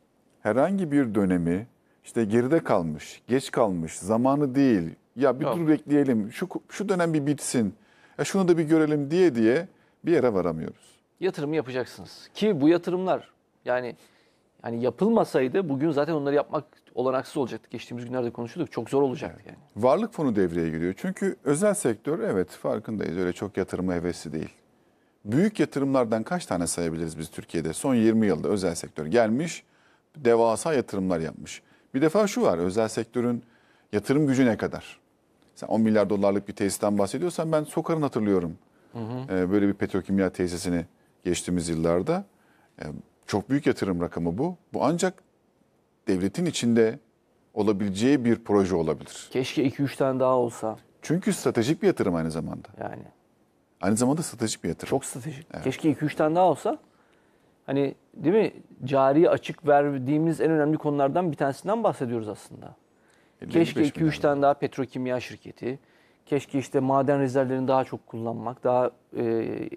herhangi bir dönemi işte geride kalmış, geç kalmış, zamanı değil. Ya bir Yok. dur bekleyelim, şu, şu dönem bir bitsin, ya e, şunu da bir görelim diye diye bir yere varamıyoruz. Yatırım yapacaksınız. Ki bu yatırımlar yani Hani yapılmasaydı bugün zaten onları yapmak olanaksız olacaktı. Geçtiğimiz günlerde konuşuyorduk. Çok zor olacaktı yani. Varlık fonu devreye giriyor. Çünkü özel sektör evet farkındayız öyle çok yatırıma hevesli değil. Büyük yatırımlardan kaç tane sayabiliriz biz Türkiye'de? Son 20 yılda özel sektör gelmiş, devasa yatırımlar yapmış. Bir defa şu var, özel sektörün yatırım gücü ne kadar? Sen 10 milyar dolarlık bir tesisten bahsediyorsan ben Sokar'ın hatırlıyorum. Hı hı. Ee, böyle bir petrokimya tesisini geçtiğimiz yıllarda. Ee, çok büyük yatırım rakamı bu. Bu ancak devletin içinde olabileceği bir proje olabilir. Keşke 2-3 tane daha olsa. Çünkü stratejik bir yatırım aynı zamanda. Yani. Aynı zamanda stratejik bir yatırım. Çok stratejik. Evet. Keşke 2-3 tane daha olsa. Hani değil mi? Cari açık verdiğimiz en önemli konulardan bir tanesinden bahsediyoruz aslında. E, keşke 2-3 tane daha petrokimya şirketi, keşke işte maden rezervlerini daha çok kullanmak, daha e,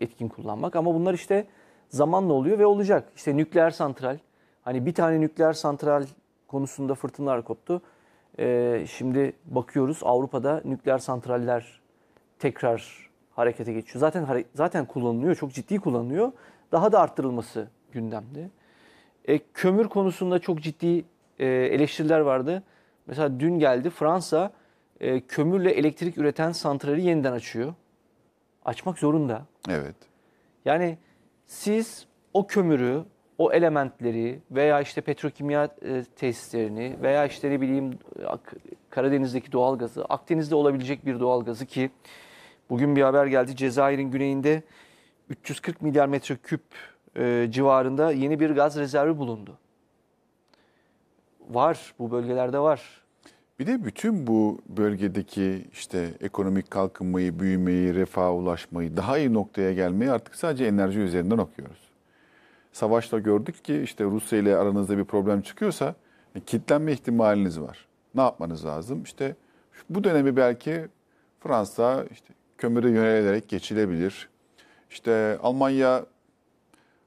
etkin kullanmak ama bunlar işte zamanla oluyor ve olacak. İşte nükleer santral. Hani bir tane nükleer santral konusunda fırtınalar koptu. Ee, şimdi bakıyoruz Avrupa'da nükleer santraller tekrar harekete geçiyor. Zaten zaten kullanılıyor, çok ciddi kullanılıyor. Daha da arttırılması gündemde. E, kömür konusunda çok ciddi e, eleştiriler vardı. Mesela dün geldi Fransa e, kömürle elektrik üreten santrali yeniden açıyor. Açmak zorunda. Evet. Yani siz o kömürü, o elementleri veya işte petrokimya e, tesislerini veya işte ne bileyim e, Karadeniz'deki doğalgazı, Akdeniz'de olabilecek bir doğalgazı ki bugün bir haber geldi Cezayir'in güneyinde 340 milyar metreküp e, civarında yeni bir gaz rezervi bulundu. Var, bu bölgelerde var. Bir de bütün bu bölgedeki işte ekonomik kalkınmayı, büyümeyi, refaha ulaşmayı, daha iyi noktaya gelmeyi artık sadece enerji üzerinden okuyoruz. Savaşla gördük ki işte Rusya ile aranızda bir problem çıkıyorsa e, kitlenme ihtimaliniz var. Ne yapmanız lazım? İşte bu dönemi belki Fransa işte kömürü yönelerek geçilebilir. İşte Almanya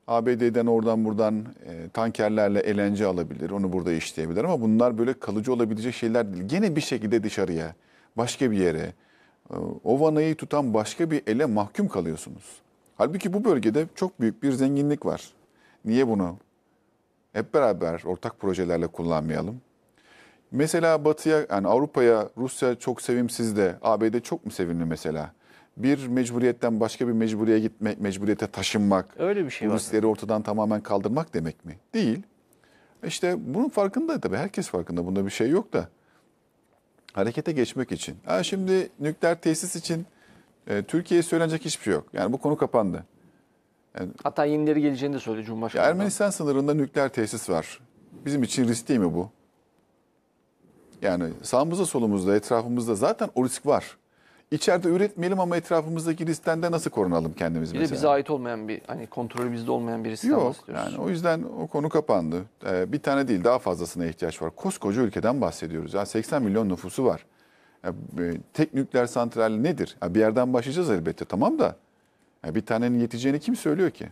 ABD'den oradan buradan e, tankerlerle elenci alabilir, onu burada işleyebilir ama bunlar böyle kalıcı olabilecek şeyler değil. Gene bir şekilde dışarıya, başka bir yere, e, o vanayı tutan başka bir ele mahkum kalıyorsunuz. Halbuki bu bölgede çok büyük bir zenginlik var. Niye bunu hep beraber ortak projelerle kullanmayalım? Mesela Batı'ya, yani Avrupa'ya Rusya çok sevimsiz de ABD çok mu sevimli mesela? bir mecburiyetten başka bir mecburiye gitmek, mecburiyete taşınmak, öyle bir şey bu riskleri ortadan tamamen kaldırmak demek mi? Değil. İşte bunun farkında tabii herkes farkında. Bunda bir şey yok da harekete geçmek için. Ha şimdi nükleer tesis için e, Türkiye'ye söylenecek hiçbir şey yok. Yani bu konu kapandı. Yani, Hatta yenileri geleceğini de söyledi Cumhurbaşkanı. Ermenistan sınırında nükleer tesis var. Bizim için risk değil mi bu? Yani sağımızda solumuzda etrafımızda zaten o risk var. İçeride üretmeyelim ama etrafımızdaki riskten de nasıl korunalım kendimiz Bir mesela? de bize ait olmayan bir hani kontrolü bizde olmayan bir riskten Yok yani o yüzden o konu kapandı. Ee, bir tane değil daha fazlasına ihtiyaç var. Koskoca ülkeden bahsediyoruz. Yani 80 milyon nüfusu var. Ya, e, tek nükleer santral nedir? Ya, bir yerden başlayacağız elbette tamam da. ya, bir tanenin yeteceğini kim söylüyor ki?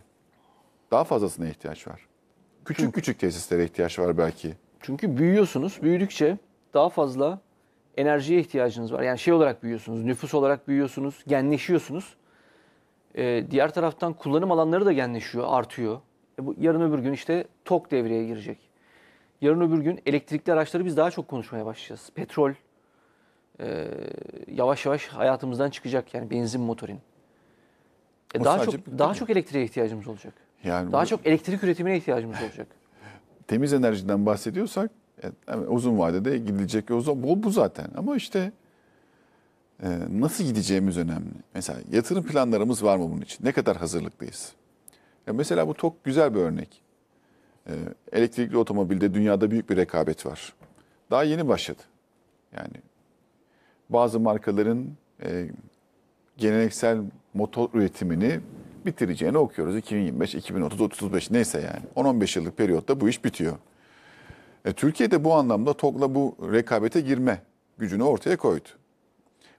Daha fazlasına ihtiyaç var. Küçük küçük tesislere ihtiyaç var belki. Çünkü büyüyorsunuz. Büyüdükçe daha fazla enerjiye ihtiyacınız var. Yani şey olarak büyüyorsunuz, nüfus olarak büyüyorsunuz, genleşiyorsunuz. Ee, diğer taraftan kullanım alanları da genleşiyor, artıyor. E bu, yarın öbür gün işte tok devreye girecek. Yarın öbür gün elektrikli araçları biz daha çok konuşmaya başlayacağız. Petrol e, yavaş yavaş hayatımızdan çıkacak yani benzin motorin. E, daha çok daha mi? çok elektriğe ihtiyacımız olacak. Yani daha bu... çok elektrik üretimine ihtiyacımız olacak. <laughs> Temiz enerjiden bahsediyorsak yani uzun vadede gidilecek yol bu, bu zaten. Ama işte e, nasıl gideceğimiz önemli. Mesela yatırım planlarımız var mı bunun için? Ne kadar hazırlıklıyız? Ya mesela bu çok güzel bir örnek. E, elektrikli otomobilde dünyada büyük bir rekabet var. Daha yeni başladı. Yani bazı markaların e, geleneksel motor üretimini bitireceğini okuyoruz. 2025, 2030, 35 neyse yani. 10-15 yıllık periyotta bu iş bitiyor. E, Türkiye'de bu anlamda TOG'la bu rekabete girme gücünü ortaya koydu.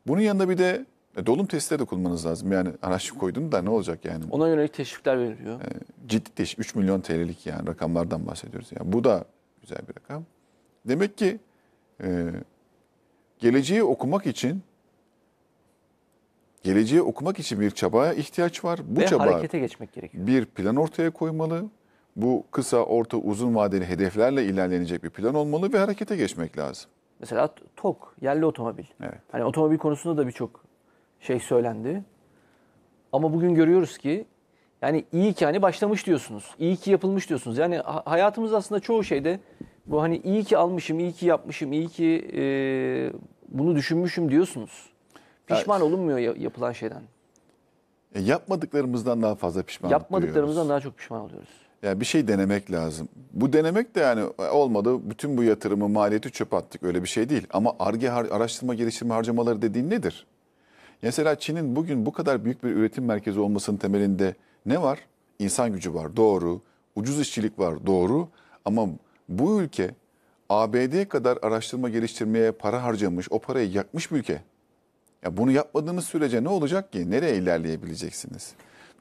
Bunun yanında bir de e, dolum testleri de kullanmanız lazım. Yani araç koydun da ne olacak yani? Ona yönelik teşvikler veriliyor. E, ciddi teşvik. 3 milyon TL'lik yani rakamlardan bahsediyoruz. Yani bu da güzel bir rakam. Demek ki e, geleceği okumak için geleceği okumak için bir çabaya ihtiyaç var. Bu Ve çaba harekete geçmek gerekiyor. Bir plan ortaya koymalı bu kısa, orta, uzun vadeli hedeflerle ilerlenecek bir plan olmalı ve harekete geçmek lazım. Mesela TOK, yerli otomobil. Evet. Hani otomobil konusunda da birçok şey söylendi. Ama bugün görüyoruz ki yani iyi ki hani başlamış diyorsunuz. İyi ki yapılmış diyorsunuz. Yani hayatımız aslında çoğu şeyde bu hani iyi ki almışım, iyi ki yapmışım, iyi ki e, bunu düşünmüşüm diyorsunuz. Pişman evet. olunmuyor yapılan şeyden. E, yapmadıklarımızdan daha fazla pişman oluyoruz. Yapmadıklarımızdan duyuyoruz. daha çok pişman oluyoruz. Yani bir şey denemek lazım. Bu denemek de yani olmadı. Bütün bu yatırımı, maliyeti çöp attık. Öyle bir şey değil. Ama ARGE araştırma geliştirme harcamaları dediğin nedir? Mesela Çin'in bugün bu kadar büyük bir üretim merkezi olmasının temelinde ne var? İnsan gücü var, doğru. Ucuz işçilik var, doğru. Ama bu ülke ABD'ye kadar araştırma geliştirmeye para harcamış, o parayı yakmış bir ülke. Ya bunu yapmadığınız sürece ne olacak ki? Nereye ilerleyebileceksiniz?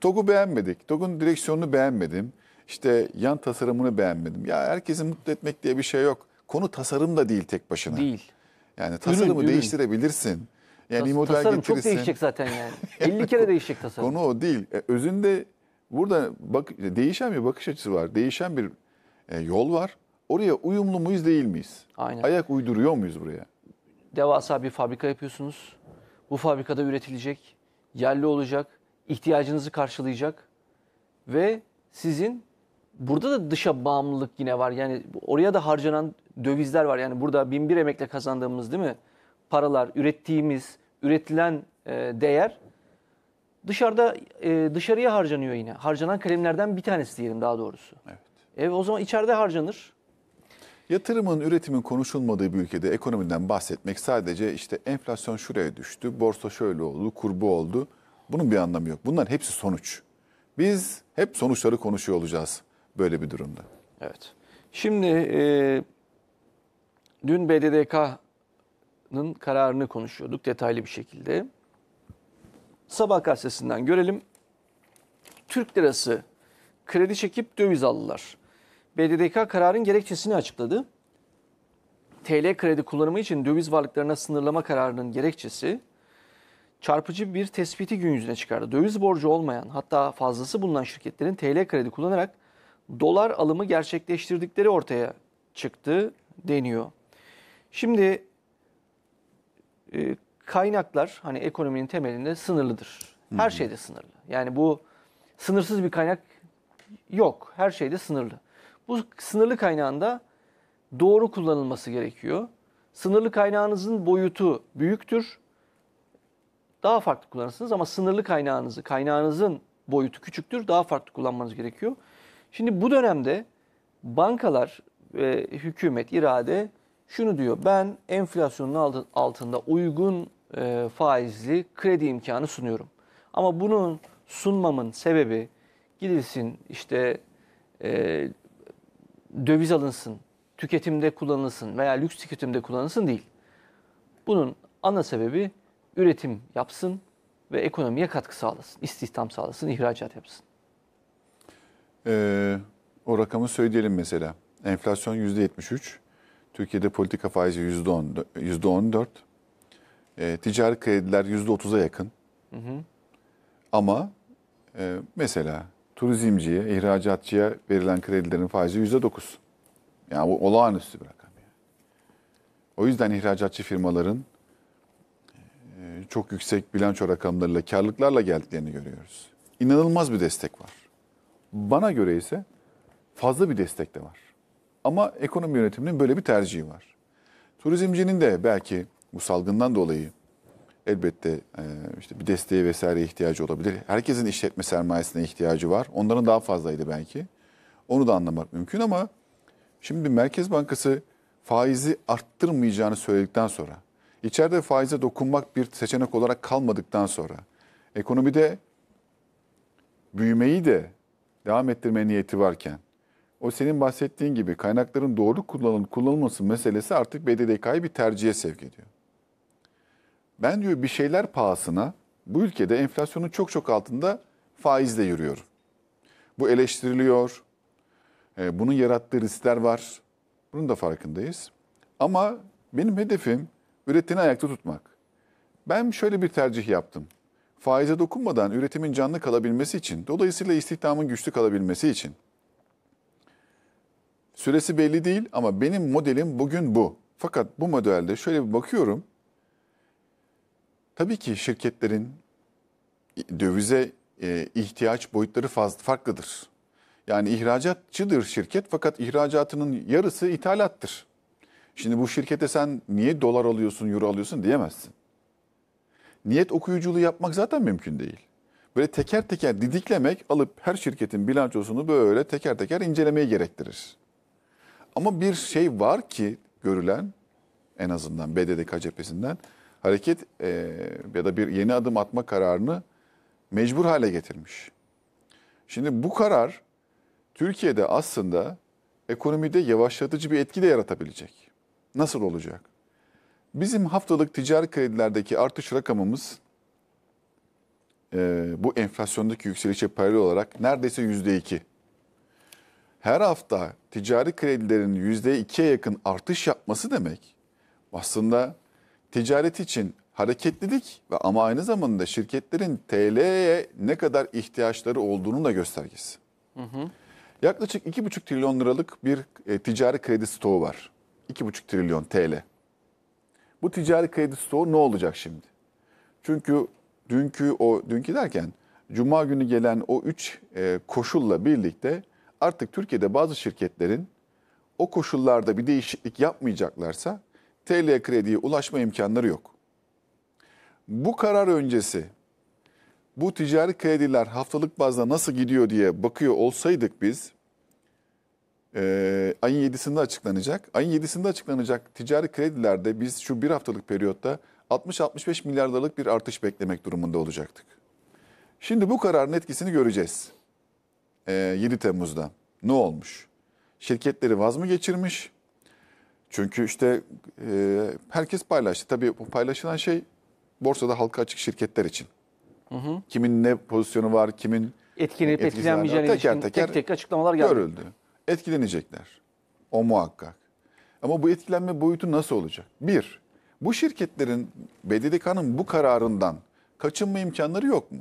TOG'u beğenmedik. TOG'un direksiyonunu beğenmedim işte yan tasarımını beğenmedim. Ya herkesi mutlu etmek diye bir şey yok. Konu tasarım da değil tek başına. Değil. Yani tasarımı ürün. değiştirebilirsin. Yani Tas- bir model tasarım getirirsin. çok değişecek zaten yani. 50 <laughs> kere değişecek tasarım. Konu o değil. E, özünde burada bak değişen bir bakış açısı var. Değişen bir e, yol var. Oraya uyumlu muyuz değil miyiz? Aynen. Ayak uyduruyor muyuz buraya? Devasa bir fabrika yapıyorsunuz. Bu fabrikada üretilecek, yerli olacak, ihtiyacınızı karşılayacak ve sizin Burada da dışa bağımlılık yine var. Yani oraya da harcanan dövizler var. Yani burada bin bir emekle kazandığımız değil mi? Paralar, ürettiğimiz, üretilen e, değer dışarıda e, dışarıya harcanıyor yine. Harcanan kalemlerden bir tanesi diyelim daha doğrusu. Evet. E, o zaman içeride harcanır. Yatırımın, üretimin konuşulmadığı bir ülkede ekonomiden bahsetmek sadece işte enflasyon şuraya düştü, borsa şöyle oldu, kurbu oldu. Bunun bir anlamı yok. Bunlar hepsi sonuç. Biz hep sonuçları konuşuyor olacağız böyle bir durumda. Evet. Şimdi e, dün BDDK'nın kararını konuşuyorduk detaylı bir şekilde. Sabah gazetesinden görelim. Türk lirası kredi çekip döviz aldılar. BDDK kararın gerekçesini açıkladı. TL kredi kullanımı için döviz varlıklarına sınırlama kararının gerekçesi çarpıcı bir tespiti gün yüzüne çıkardı. Döviz borcu olmayan hatta fazlası bulunan şirketlerin TL kredi kullanarak dolar alımı gerçekleştirdikleri ortaya çıktı deniyor. Şimdi e, kaynaklar hani ekonominin temelinde sınırlıdır. Her şeyde sınırlı. Yani bu sınırsız bir kaynak yok. Her şeyde sınırlı. Bu sınırlı kaynağında doğru kullanılması gerekiyor. Sınırlı kaynağınızın boyutu büyüktür. Daha farklı kullanırsınız ama sınırlı kaynağınızı, kaynağınızın boyutu küçüktür. Daha farklı kullanmanız gerekiyor. Şimdi bu dönemde bankalar ve hükümet irade şunu diyor. Ben enflasyonun altında uygun e, faizli kredi imkanı sunuyorum. Ama bunun sunmamın sebebi gidilsin işte e, döviz alınsın, tüketimde kullanılsın veya lüks tüketimde kullanılsın değil. Bunun ana sebebi üretim yapsın ve ekonomiye katkı sağlasın, istihdam sağlasın, ihracat yapsın. Ee, o rakamı söyleyelim mesela. Enflasyon yüzde üç, Türkiye'de politika faizi yüzde on dört, e, ticari krediler yüzde otuz'a yakın. Hı hı. Ama e, mesela turizmciye, ihracatçıya verilen kredilerin faizi yüzde dokuz. Yani bu olağanüstü bir rakam. Yani. O yüzden ihracatçı firmaların e, çok yüksek bilanço rakamlarıyla, karlıklarla geldiklerini görüyoruz. İnanılmaz bir destek var. Bana göre ise fazla bir destek de var. Ama ekonomi yönetiminin böyle bir tercihi var. Turizmcinin de belki bu salgından dolayı elbette e, işte bir desteğe vesaire ihtiyacı olabilir. Herkesin işletme sermayesine ihtiyacı var. Onların daha fazlaydı belki. Onu da anlamak mümkün ama şimdi Merkez Bankası faizi arttırmayacağını söyledikten sonra, içeride faize dokunmak bir seçenek olarak kalmadıktan sonra, ekonomide büyümeyi de devam ettirme niyeti varken o senin bahsettiğin gibi kaynakların doğru kullanılıp kullanılması meselesi artık BDDK'yı bir tercihe sevk ediyor. Ben diyor bir şeyler pahasına bu ülkede enflasyonun çok çok altında faizle yürüyorum. Bu eleştiriliyor. E, bunun yarattığı riskler var. Bunun da farkındayız. Ama benim hedefim üreteni ayakta tutmak. Ben şöyle bir tercih yaptım faize dokunmadan üretimin canlı kalabilmesi için, dolayısıyla istihdamın güçlü kalabilmesi için süresi belli değil ama benim modelim bugün bu. Fakat bu modelde şöyle bir bakıyorum. Tabii ki şirketlerin dövize e, ihtiyaç boyutları fazla farklıdır. Yani ihracatçıdır şirket fakat ihracatının yarısı ithalattır. Şimdi bu şirkete sen niye dolar alıyorsun, euro alıyorsun diyemezsin niyet okuyuculuğu yapmak zaten mümkün değil. Böyle teker teker didiklemek alıp her şirketin bilançosunu böyle teker teker incelemeyi gerektirir. Ama bir şey var ki görülen en azından BDDK cephesinden hareket e, ya da bir yeni adım atma kararını mecbur hale getirmiş. Şimdi bu karar Türkiye'de aslında ekonomide yavaşlatıcı bir etki de yaratabilecek. Nasıl olacak? Bizim haftalık ticari kredilerdeki artış rakamımız e, bu enflasyondaki yükselişe paralel olarak neredeyse yüzde iki. Her hafta ticari kredilerin yüzde ikiye yakın artış yapması demek aslında ticaret için hareketlilik ve ama aynı zamanda şirketlerin TL'ye ne kadar ihtiyaçları olduğunun da göstergesi. Hı hı. Yaklaşık 2,5 trilyon liralık bir e, ticari kredi stoğu var. 2,5 trilyon TL. Bu ticari kredi stoğu ne olacak şimdi? Çünkü dünkü o dünkü derken cuma günü gelen o üç e, koşulla birlikte artık Türkiye'de bazı şirketlerin o koşullarda bir değişiklik yapmayacaklarsa TL krediye ulaşma imkanları yok. Bu karar öncesi bu ticari krediler haftalık bazda nasıl gidiyor diye bakıyor olsaydık biz e, ayın 7'sinde açıklanacak. Ayın 7'sinde açıklanacak ticari kredilerde biz şu bir haftalık periyotta 60-65 milyar dolarlık bir artış beklemek durumunda olacaktık. Şimdi bu kararın etkisini göreceğiz. E, ee, 7 Temmuz'da ne olmuş? Şirketleri vaz mı geçirmiş? Çünkü işte e, herkes paylaştı. Tabii bu paylaşılan şey borsada halka açık şirketler için. Hı hı. Kimin ne pozisyonu var, kimin etkilenip etkilenmeyeceğini teker, teker, tek tek açıklamalar geldi. Görüldü etkilenecekler. O muhakkak. Ama bu etkilenme boyutu nasıl olacak? Bir, bu şirketlerin BDDK'nın bu kararından kaçınma imkanları yok mu?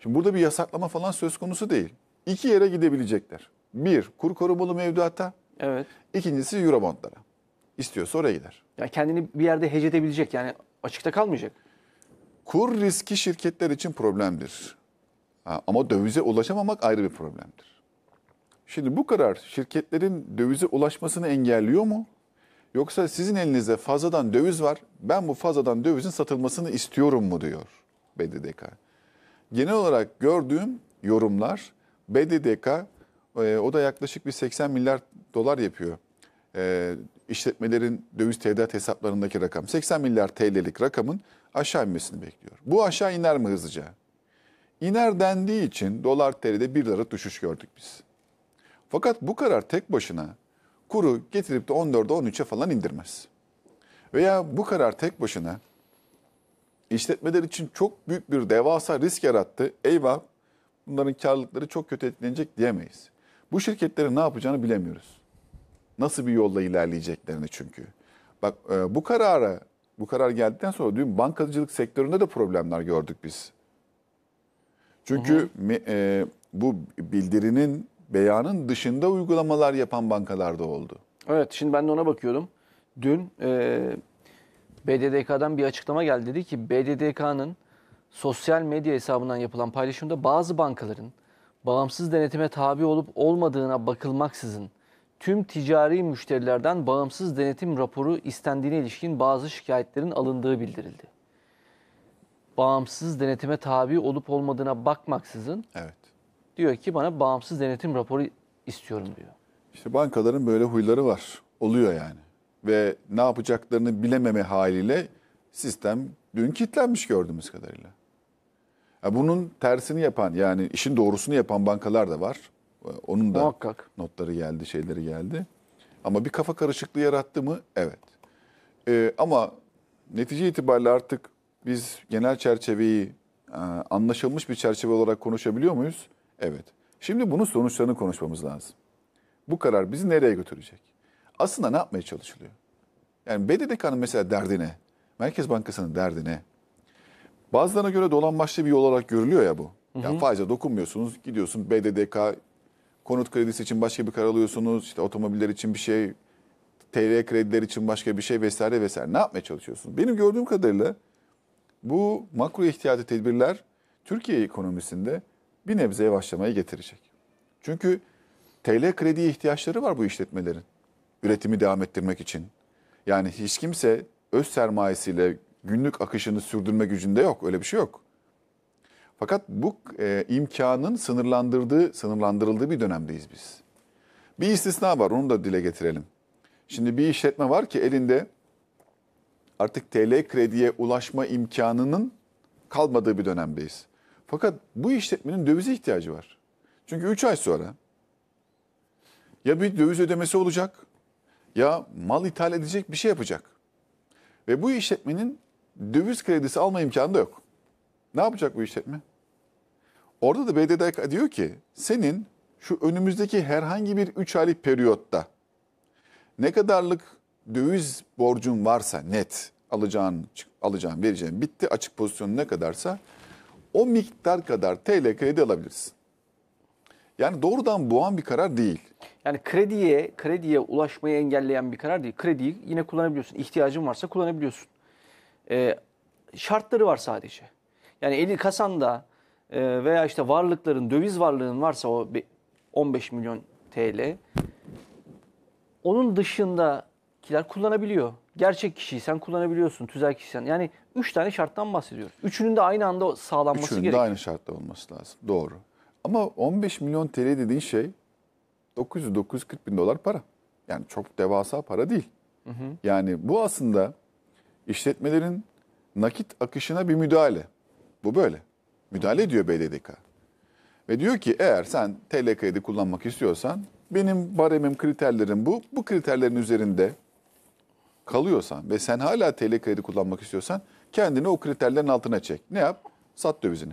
Şimdi burada bir yasaklama falan söz konusu değil. İki yere gidebilecekler. Bir, kur korumalı mevduata. Evet. İkincisi Eurobondlara. İstiyorsa oraya gider. Yani kendini bir yerde hece edebilecek yani açıkta kalmayacak. Kur riski şirketler için problemdir. ama dövize ulaşamamak ayrı bir problemdir. Şimdi bu karar şirketlerin dövize ulaşmasını engelliyor mu? Yoksa sizin elinizde fazladan döviz var, ben bu fazladan dövizin satılmasını istiyorum mu diyor BDDK. Genel olarak gördüğüm yorumlar BDDK, e, o da yaklaşık bir 80 milyar dolar yapıyor. E, işletmelerin döviz tevdiat hesaplarındaki rakam. 80 milyar TL'lik rakamın aşağı inmesini bekliyor. Bu aşağı iner mi hızlıca? İner dendiği için dolar TL'de bir lira düşüş gördük biz. Fakat bu karar tek başına kuru getirip de 14'e 13'e falan indirmez. Veya bu karar tek başına işletmeler için çok büyük bir devasa risk yarattı. Eyvah bunların karlılıkları çok kötü etkilenecek diyemeyiz. Bu şirketlerin ne yapacağını bilemiyoruz. Nasıl bir yolla ilerleyeceklerini çünkü. Bak e, bu karara bu karar geldikten sonra dün bankacılık sektöründe de problemler gördük biz. Çünkü me, e, bu bildirinin beyanın dışında uygulamalar yapan bankalarda oldu. Evet şimdi ben de ona bakıyorum. Dün e, BDDK'dan bir açıklama geldi. Dedi ki BDDK'nın sosyal medya hesabından yapılan paylaşımda bazı bankaların bağımsız denetime tabi olup olmadığına bakılmaksızın tüm ticari müşterilerden bağımsız denetim raporu istendiğine ilişkin bazı şikayetlerin alındığı bildirildi. Bağımsız denetime tabi olup olmadığına bakmaksızın evet. Diyor ki bana bağımsız denetim raporu istiyorum diyor. İşte bankaların böyle huyları var. Oluyor yani. Ve ne yapacaklarını bilememe haliyle sistem dün kilitlenmiş gördüğümüz kadarıyla. Yani bunun tersini yapan yani işin doğrusunu yapan bankalar da var. Onun da Muhakkak. notları geldi, şeyleri geldi. Ama bir kafa karışıklığı yarattı mı? Evet. Ee, ama netice itibariyle artık biz genel çerçeveyi e, anlaşılmış bir çerçeve olarak konuşabiliyor muyuz? Evet. Şimdi bunun sonuçlarını konuşmamız lazım. Bu karar bizi nereye götürecek? Aslında ne yapmaya çalışılıyor? Yani BDDK'nın mesela derdine, Merkez Bankası'nın derdine, bazılarına göre dolanmaçlı bir yol olarak görülüyor ya bu. Hı hı. faize dokunmuyorsunuz, gidiyorsun BDDK, konut kredisi için başka bir karar alıyorsunuz, işte otomobiller için bir şey, TL krediler için başka bir şey vesaire vesaire. Ne yapmaya çalışıyorsunuz? Benim gördüğüm kadarıyla bu makro ihtiyacı tedbirler Türkiye ekonomisinde bir nebze başlamayı getirecek. Çünkü TL krediye ihtiyaçları var bu işletmelerin. Üretimi devam ettirmek için. Yani hiç kimse öz sermayesiyle günlük akışını sürdürme gücünde yok. Öyle bir şey yok. Fakat bu e, imkanın sınırlandırdığı, sınırlandırıldığı bir dönemdeyiz biz. Bir istisna var onu da dile getirelim. Şimdi bir işletme var ki elinde artık TL krediye ulaşma imkanının kalmadığı bir dönemdeyiz. Fakat bu işletmenin dövize ihtiyacı var. Çünkü 3 ay sonra ya bir döviz ödemesi olacak ya mal ithal edecek bir şey yapacak. Ve bu işletmenin döviz kredisi alma imkanı da yok. Ne yapacak bu işletme? Orada da BDDK diyor ki senin şu önümüzdeki herhangi bir 3 aylık periyotta ne kadarlık döviz borcun varsa net alacağın alacağın vereceğin bitti açık pozisyonu ne kadarsa o miktar kadar TL kredi alabilirsin. Yani doğrudan boğan bir karar değil. Yani krediye krediye ulaşmayı engelleyen bir karar değil. Krediyi yine kullanabiliyorsun. İhtiyacın varsa kullanabiliyorsun. Ee, şartları var sadece. Yani eli kasanda e, veya işte varlıkların, döviz varlığın varsa o 15 milyon TL. Onun dışındakiler kullanabiliyor. Gerçek kişiysen kullanabiliyorsun, tüzel kişiysen. Yani Üç tane şarttan bahsediyoruz. Üçünün de aynı anda sağlanması gerekiyor. Üçünün de aynı şartta olması lazım. Doğru. Ama 15 milyon TL dediğin şey 900-940 bin dolar para. Yani çok devasa para değil. Hı hı. Yani bu aslında işletmelerin nakit akışına bir müdahale. Bu böyle. Müdahale hı. ediyor BDDK. Ve diyor ki eğer sen TL kaydı kullanmak istiyorsan benim baremim kriterlerim bu. Bu kriterlerin üzerinde kalıyorsan ve sen hala TL kredi kullanmak istiyorsan Kendini o kriterlerin altına çek. Ne yap? Sat dövizini.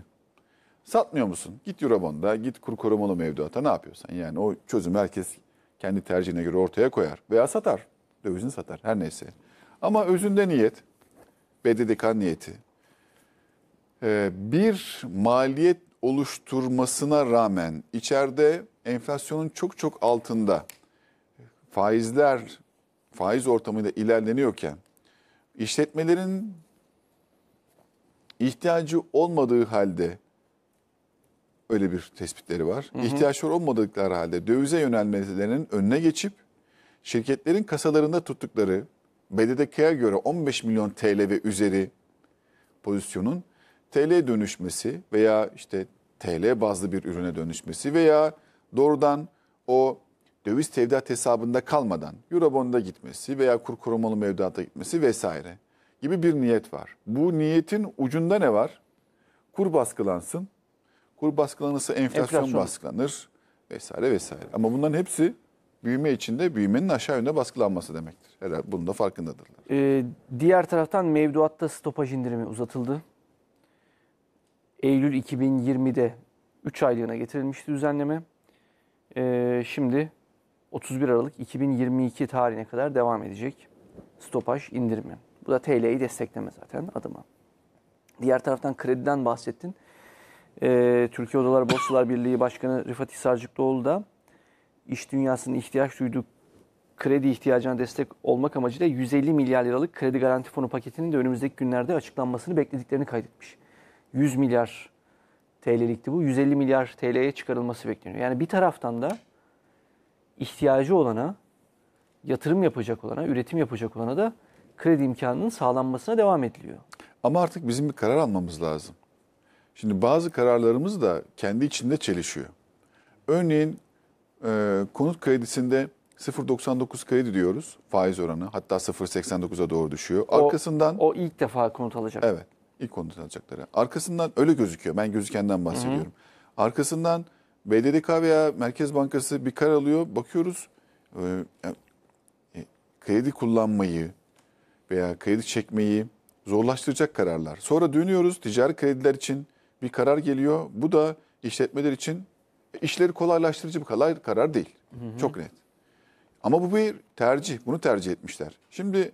Satmıyor musun? Git Eurobond'a, git kur korumalı mevduata ne yapıyorsan. Yani o çözüm herkes kendi tercihine göre ortaya koyar. Veya satar. Dövizini satar. Her neyse. Ama özünde niyet, BDDK niyeti, e, bir maliyet oluşturmasına rağmen içeride enflasyonun çok çok altında faizler faiz ortamıyla ilerleniyorken işletmelerin ihtiyacı olmadığı halde öyle bir tespitleri var. Hı hı. İhtiyaçları olmadıkları halde dövize yönelmelerinin önüne geçip şirketlerin kasalarında tuttukları BDDK'ya göre 15 milyon TL ve üzeri pozisyonun TL dönüşmesi veya işte TL bazlı bir ürüne dönüşmesi veya doğrudan o döviz tevdiat hesabında kalmadan Eurobond'a gitmesi veya kur korumalı mevduata gitmesi vesaire gibi bir niyet var. Bu niyetin ucunda ne var? Kur baskılansın. Kur baskılanırsa enflasyon, enflasyon. baskılanır vesaire vesaire. Ama bunların hepsi büyüme içinde büyümenin aşağı yönde baskılanması demektir. Herhalde bunun da farkındadırlar. Ee, diğer taraftan mevduatta stopaj indirimi uzatıldı. Eylül 2020'de 3 aylığına getirilmişti düzenleme. Ee, şimdi 31 Aralık 2022 tarihine kadar devam edecek stopaj indirimi. Bu da TL'yi destekleme zaten adıma. Diğer taraftan krediden bahsettin. Ee, Türkiye Odalar Borsalar Birliği Başkanı Rıfat Hisarcıklıoğlu da iş dünyasının ihtiyaç duyduğu kredi ihtiyacına destek olmak amacıyla 150 milyar liralık kredi garanti fonu paketinin de önümüzdeki günlerde açıklanmasını beklediklerini kaydetmiş. 100 milyar TL'likti bu. 150 milyar TL'ye çıkarılması bekleniyor. Yani bir taraftan da ihtiyacı olana, yatırım yapacak olana, üretim yapacak olana da kredi imkanının sağlanmasına devam ediliyor. Ama artık bizim bir karar almamız lazım. Şimdi bazı kararlarımız da kendi içinde çelişiyor. Örneğin e, konut kredisinde 0.99 kredi diyoruz faiz oranı. Hatta 0.89'a doğru düşüyor. Arkasından o, o ilk defa konut alacak. Evet. ilk konut alacakları. Arkasından öyle gözüküyor. Ben gözükenden bahsediyorum. Hı hı. Arkasından BDDK veya Merkez Bankası bir karar alıyor. Bakıyoruz e, yani, e, kredi kullanmayı, veya kredi çekmeyi zorlaştıracak kararlar. Sonra dönüyoruz ticari krediler için bir karar geliyor. Bu da işletmeler için işleri kolaylaştırıcı bir karar, karar değil. Hı hı. Çok net. Ama bu bir tercih. Bunu tercih etmişler. Şimdi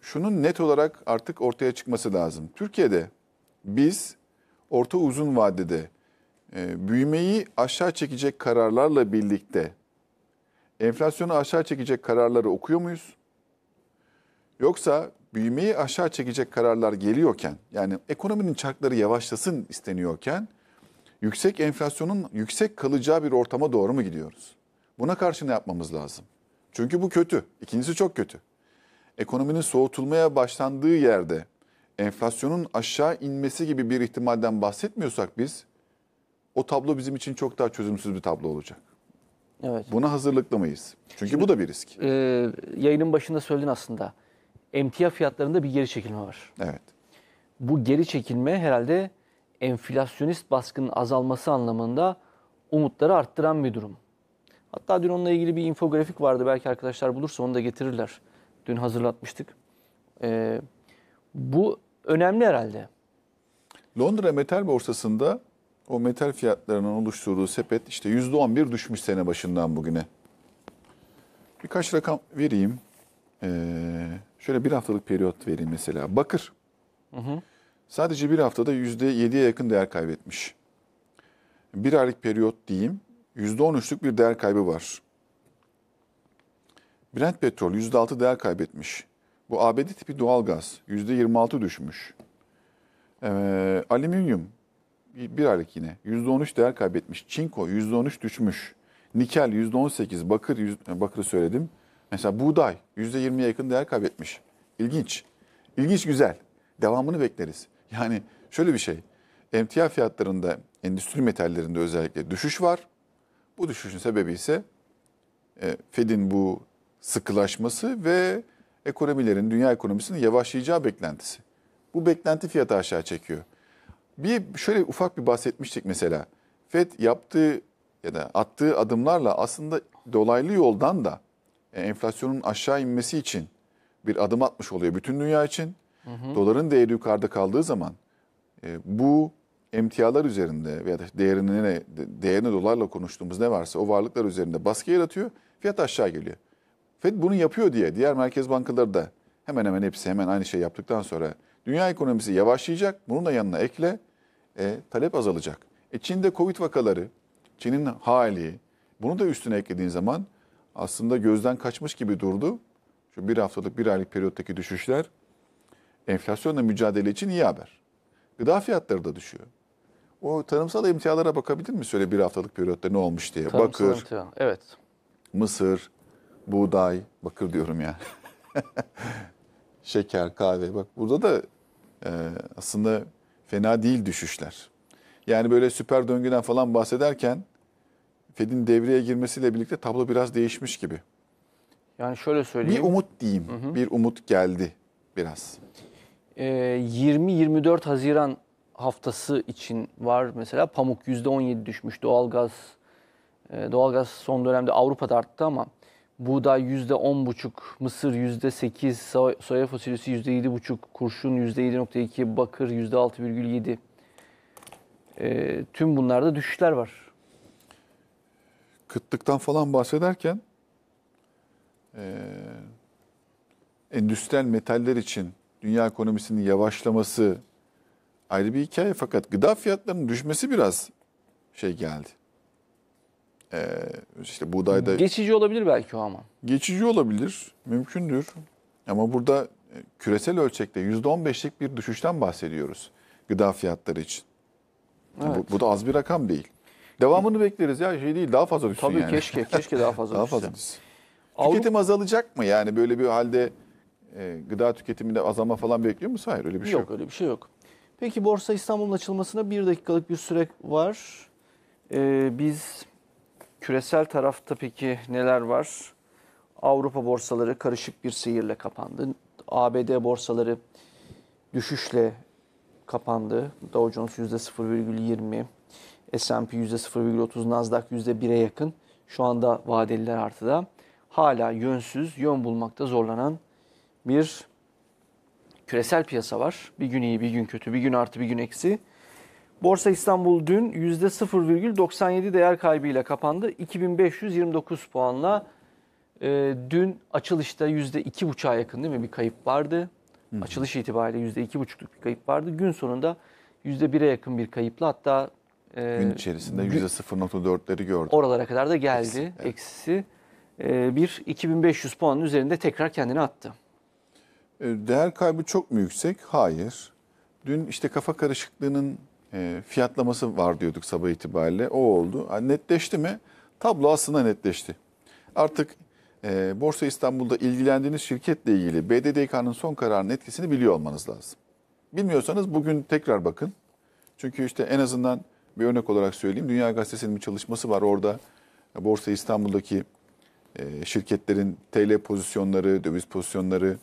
şunun net olarak artık ortaya çıkması lazım. Türkiye'de biz orta uzun vadede e, büyümeyi aşağı çekecek kararlarla birlikte enflasyonu aşağı çekecek kararları okuyor muyuz? Yoksa büyümeyi aşağı çekecek kararlar geliyorken yani ekonominin çarkları yavaşlasın isteniyorken yüksek enflasyonun yüksek kalacağı bir ortama doğru mu gidiyoruz? Buna karşı ne yapmamız lazım? Çünkü bu kötü. İkincisi çok kötü. Ekonominin soğutulmaya başlandığı yerde enflasyonun aşağı inmesi gibi bir ihtimalden bahsetmiyorsak biz o tablo bizim için çok daha çözümsüz bir tablo olacak. Evet. Buna hazırlıklı mıyız? Çünkü Şimdi, bu da bir risk. E, yayının başında söyledin aslında emtia fiyatlarında bir geri çekilme var. Evet. Bu geri çekilme herhalde enflasyonist baskının azalması anlamında umutları arttıran bir durum. Hatta dün onunla ilgili bir infografik vardı. Belki arkadaşlar bulursa onu da getirirler. Dün hazırlatmıştık. Ee, bu önemli herhalde. Londra metal borsasında o metal fiyatlarının oluşturduğu sepet işte %11 düşmüş sene başından bugüne. Birkaç rakam vereyim. Ee, Şöyle bir haftalık periyot vereyim mesela. Bakır. Hı hı. Sadece bir haftada %7'ye yakın değer kaybetmiş. Bir aylık periyot diyeyim. %13'lük bir değer kaybı var. Brent petrol %6 değer kaybetmiş. Bu ABD tipi doğal gaz %26 düşmüş. Ee, alüminyum bir aylık yine %13 değer kaybetmiş. Çinko %13 düşmüş. Nikel %18, bakır bakırı söyledim. Mesela buğday %20'ye yakın değer kaybetmiş. İlginç. İlginç güzel. Devamını bekleriz. Yani şöyle bir şey. Emtia fiyatlarında endüstri metallerinde özellikle düşüş var. Bu düşüşün sebebi ise e, Fed'in bu sıkılaşması ve ekonomilerin, dünya ekonomisinin yavaşlayacağı beklentisi. Bu beklenti fiyatı aşağı çekiyor. Bir şöyle ufak bir bahsetmiştik mesela. Fed yaptığı ya da attığı adımlarla aslında dolaylı yoldan da e, enflasyonun aşağı inmesi için bir adım atmış oluyor bütün dünya için. Hı hı. Doların değeri yukarıda kaldığı zaman e, bu emtialar üzerinde veya da değerini ne, değerini dolarla konuştuğumuz ne varsa o varlıklar üzerinde baskı yaratıyor. Fiyat aşağı geliyor. Fed bunu yapıyor diye diğer merkez bankaları da hemen hemen hepsi hemen aynı şey yaptıktan sonra dünya ekonomisi yavaşlayacak. Bunun da yanına ekle e, talep azalacak. E Çin'de Covid vakaları, Çin'in hali bunu da üstüne eklediğin zaman aslında gözden kaçmış gibi durdu. Şu bir haftalık, bir aylık periyottaki düşüşler enflasyonla mücadele için iyi haber. Gıda fiyatları da düşüyor. O tarımsal emtialara bakabilir mi şöyle bir haftalık periyotta ne olmuş diye? Tarımsal bakır, emtia. evet. mısır, buğday, bakır diyorum ya. <laughs> Şeker, kahve. Bak burada da e, aslında fena değil düşüşler. Yani böyle süper döngüden falan bahsederken Fed'in devreye girmesiyle birlikte tablo biraz değişmiş gibi. Yani şöyle söyleyeyim. Bir umut diyeyim. Hı hı. Bir umut geldi biraz. E, ee, 20-24 Haziran haftası için var mesela pamuk %17 düşmüş. Doğalgaz e, doğalgaz son dönemde Avrupa'da arttı ama buğday %10,5, mısır %8, so soya fasulyesi %7,5, kurşun %7,2, bakır %6,7. E, ee, tüm bunlarda düşüşler var kıtlıktan falan bahsederken e, endüstriyel metaller için dünya ekonomisinin yavaşlaması ayrı bir hikaye fakat gıda fiyatlarının düşmesi biraz şey geldi. Ee, işte buğdayda... Geçici olabilir belki o ama. Geçici olabilir, mümkündür. Ama burada e, küresel ölçekte %15'lik bir düşüşten bahsediyoruz gıda fiyatları için. Evet. Bu, bu da az bir rakam değil. Devamını bekleriz ya şey değil daha fazla düşsün Tabii yani. keşke keşke daha fazla <laughs> daha düşsün. fazla düşsün. Avrupa... Tüketim azalacak mı yani böyle bir halde e, gıda tüketiminde azalma falan bekliyor musun? Hayır öyle bir şey yok. Yok öyle bir şey yok. Peki Borsa İstanbul'un açılmasına bir dakikalık bir süre var. Ee, biz küresel tarafta peki neler var? Avrupa borsaları karışık bir seyirle kapandı. ABD borsaları düşüşle kapandı. Dow Jones %0,20. S&P %0,30, Nasdaq %1'e yakın. Şu anda vadeliler artıda. Hala yönsüz, yön bulmakta zorlanan bir küresel piyasa var. Bir gün iyi, bir gün kötü, bir gün artı, bir gün eksi. Borsa İstanbul dün %0,97 değer kaybıyla kapandı. 2529 puanla e, dün açılışta %2,5'a yakın değil mi bir kayıp vardı. Açılış itibariyle %2,5'luk bir kayıp vardı. Gün sonunda %1'e yakın bir kayıpla hatta Gün ee, içerisinde %0.4'leri gördü. Oralara kadar da geldi Eksi, evet. eksisi. E, bir 2500 puanın üzerinde tekrar kendini attı. E, değer kaybı çok mu yüksek? Hayır. Dün işte kafa karışıklığının e, fiyatlaması var diyorduk sabah itibariyle. O oldu. netleşti mi? Tablo aslında netleşti. Artık e, Borsa İstanbul'da ilgilendiğiniz şirketle ilgili BDDK'nın son kararının etkisini biliyor olmanız lazım. Bilmiyorsanız bugün tekrar bakın. Çünkü işte en azından bir örnek olarak söyleyeyim. Dünya Gazetesi'nin bir çalışması var orada. Borsa İstanbul'daki e, şirketlerin TL pozisyonları, döviz pozisyonları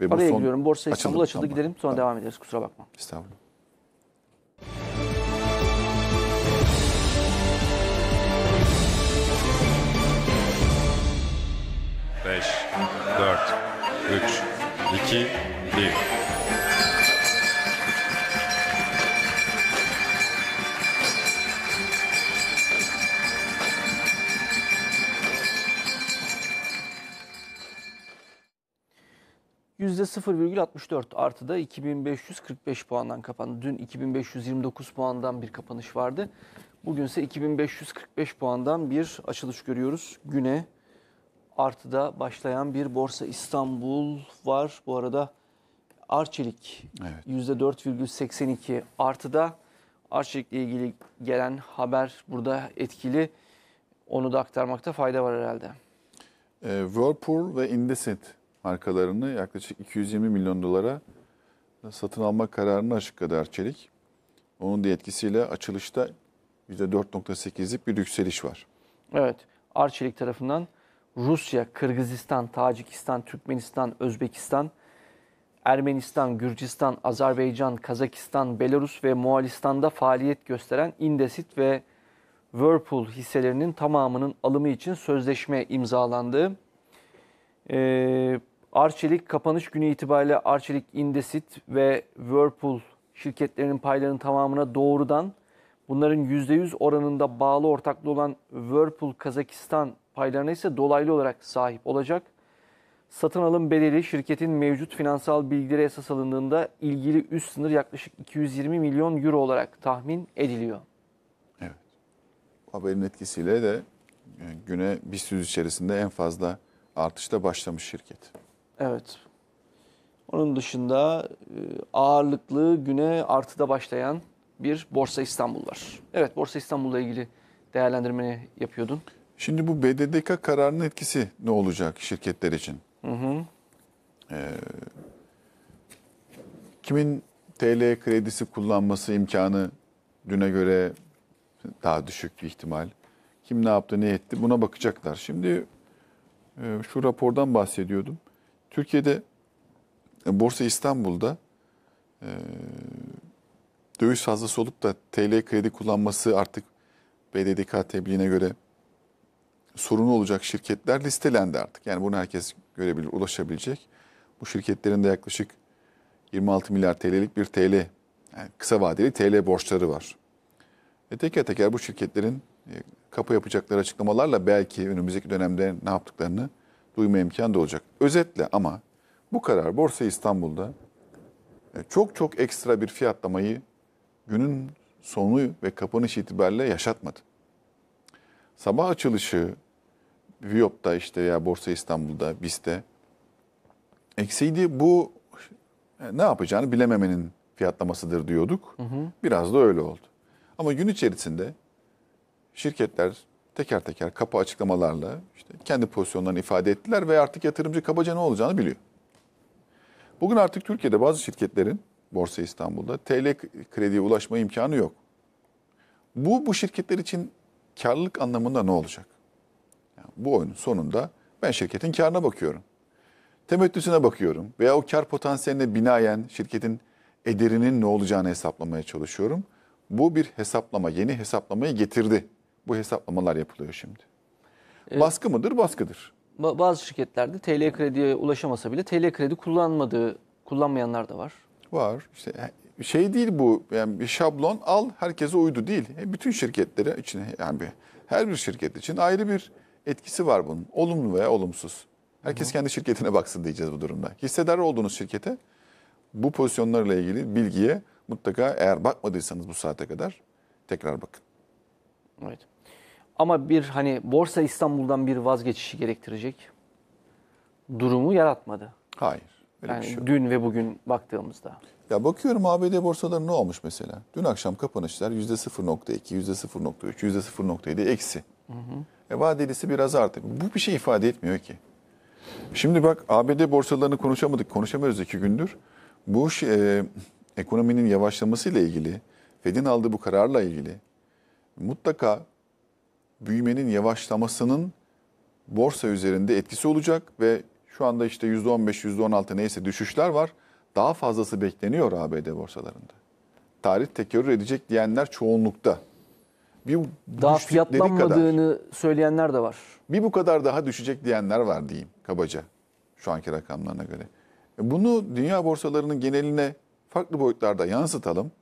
ve Araya bu son... gidiyorum. Borsa İstanbul açıldı, açıldı gidelim sonra tamam. devam ederiz. Kusura bakma. İstanbul. Beş, dört, üç, iki, bir. %0,64 artıda 2545 puandan kapandı. Dün 2529 puandan bir kapanış vardı. Bugün ise 2545 puandan bir açılış görüyoruz. Güne artıda başlayan bir Borsa İstanbul var. Bu arada Arçelik evet. %4,82 artıda. Arçelik'le ilgili gelen haber burada etkili. Onu da aktarmakta fayda var herhalde. E, Whirlpool ve Indesit markalarını yaklaşık 220 milyon dolara satın alma kararını açıkladı Arçelik. Onun da etkisiyle açılışta %4.8'lik bir yükseliş var. Evet, Arçelik tarafından Rusya, Kırgızistan, Tacikistan, Türkmenistan, Özbekistan, Ermenistan, Gürcistan, Azerbaycan, Kazakistan, Belarus ve Moğolistan'da faaliyet gösteren Indesit ve Whirlpool hisselerinin tamamının alımı için sözleşme imzalandı. Ee, Arçelik kapanış günü itibariyle Arçelik Indesit ve Whirlpool şirketlerinin paylarının tamamına doğrudan bunların %100 oranında bağlı ortaklığı olan Whirlpool Kazakistan paylarına ise dolaylı olarak sahip olacak. Satın alım bedeli şirketin mevcut finansal bilgileri esas alındığında ilgili üst sınır yaklaşık 220 milyon euro olarak tahmin ediliyor. Evet. Haberin etkisiyle de e, güne bir süz içerisinde en fazla artışta başlamış şirket. Evet. Onun dışında e, ağırlıklı güne artıda başlayan bir Borsa İstanbul var. Evet Borsa İstanbul'la ilgili değerlendirmeni yapıyordun. Şimdi bu BDDK kararının etkisi ne olacak şirketler için? Hı hı. Ee, kimin TL kredisi kullanması imkanı düne göre daha düşük bir ihtimal. Kim ne yaptı, ne etti buna bakacaklar. Şimdi e, şu rapordan bahsediyordum. Türkiye'de e, Borsa İstanbul'da e, döviz fazlası olup da TL kredi kullanması artık BDDK tebliğine göre sorunu olacak şirketler listelendi artık. Yani bunu herkes görebilir, ulaşabilecek. Bu şirketlerin de yaklaşık 26 milyar TL'lik bir TL, yani kısa vadeli TL borçları var. ve teker teker bu şirketlerin e, kapı yapacakları açıklamalarla belki önümüzdeki dönemde ne yaptıklarını duyma imkanı da olacak. Özetle ama bu karar Borsa İstanbul'da e, çok çok ekstra bir fiyatlamayı günün sonu ve kapanış itibariyle yaşatmadı. Sabah açılışı Viyop'ta işte ya Borsa İstanbul'da, BIST'te eksiydi. Bu e, ne yapacağını bilememenin fiyatlamasıdır diyorduk. Hı hı. Biraz da öyle oldu. Ama gün içerisinde şirketler teker teker kapı açıklamalarla işte kendi pozisyonlarını ifade ettiler ve artık yatırımcı kabaca ne olacağını biliyor. Bugün artık Türkiye'de bazı şirketlerin Borsa İstanbul'da TL krediye ulaşma imkanı yok. Bu bu şirketler için karlılık anlamında ne olacak? Yani bu oyunun sonunda ben şirketin karına bakıyorum. Temettüsüne bakıyorum veya o kar potansiyeline binaen şirketin ederinin ne olacağını hesaplamaya çalışıyorum. Bu bir hesaplama, yeni hesaplamayı getirdi bu hesaplamalar yapılıyor şimdi. Evet. Baskı mıdır? Baskıdır. Ba- bazı şirketlerde TL krediye ulaşamasa bile TL kredi kullanmadığı, kullanmayanlar da var. Var. İşte e, şey değil bu yani bir şablon al herkese uydu değil. E, bütün şirketlere için yani bir, her bir şirket için ayrı bir etkisi var bunun. Olumlu veya olumsuz. Herkes Hı. kendi şirketine baksın diyeceğiz bu durumda. Hissedar olduğunuz şirkete bu pozisyonlarla ilgili bilgiye mutlaka eğer bakmadıysanız bu saate kadar tekrar bakın. Evet. Ama bir hani Borsa İstanbul'dan bir vazgeçişi gerektirecek durumu yaratmadı. Hayır. Öyle yani bir şey yok. dün ve bugün baktığımızda. Ya bakıyorum ABD borsaları ne olmuş mesela? Dün akşam kapanışlar %0.2, %0.3, %0.7 eksi. Hı hı. E vadelisi biraz arttı. Bu bir şey ifade etmiyor ki. Şimdi bak ABD borsalarını konuşamadık, konuşamıyoruz iki gündür. Bu e, ekonominin ile ilgili, Fed'in aldığı bu kararla ilgili mutlaka büyümenin yavaşlamasının borsa üzerinde etkisi olacak ve şu anda işte %15, %16 neyse düşüşler var. Daha fazlası bekleniyor ABD borsalarında. Tarih tekerrür edecek diyenler çoğunlukta. Bir daha fiyatlanmadığını kadar, söyleyenler de var. Bir bu kadar daha düşecek diyenler var diyeyim kabaca şu anki rakamlarına göre. E bunu dünya borsalarının geneline farklı boyutlarda yansıtalım.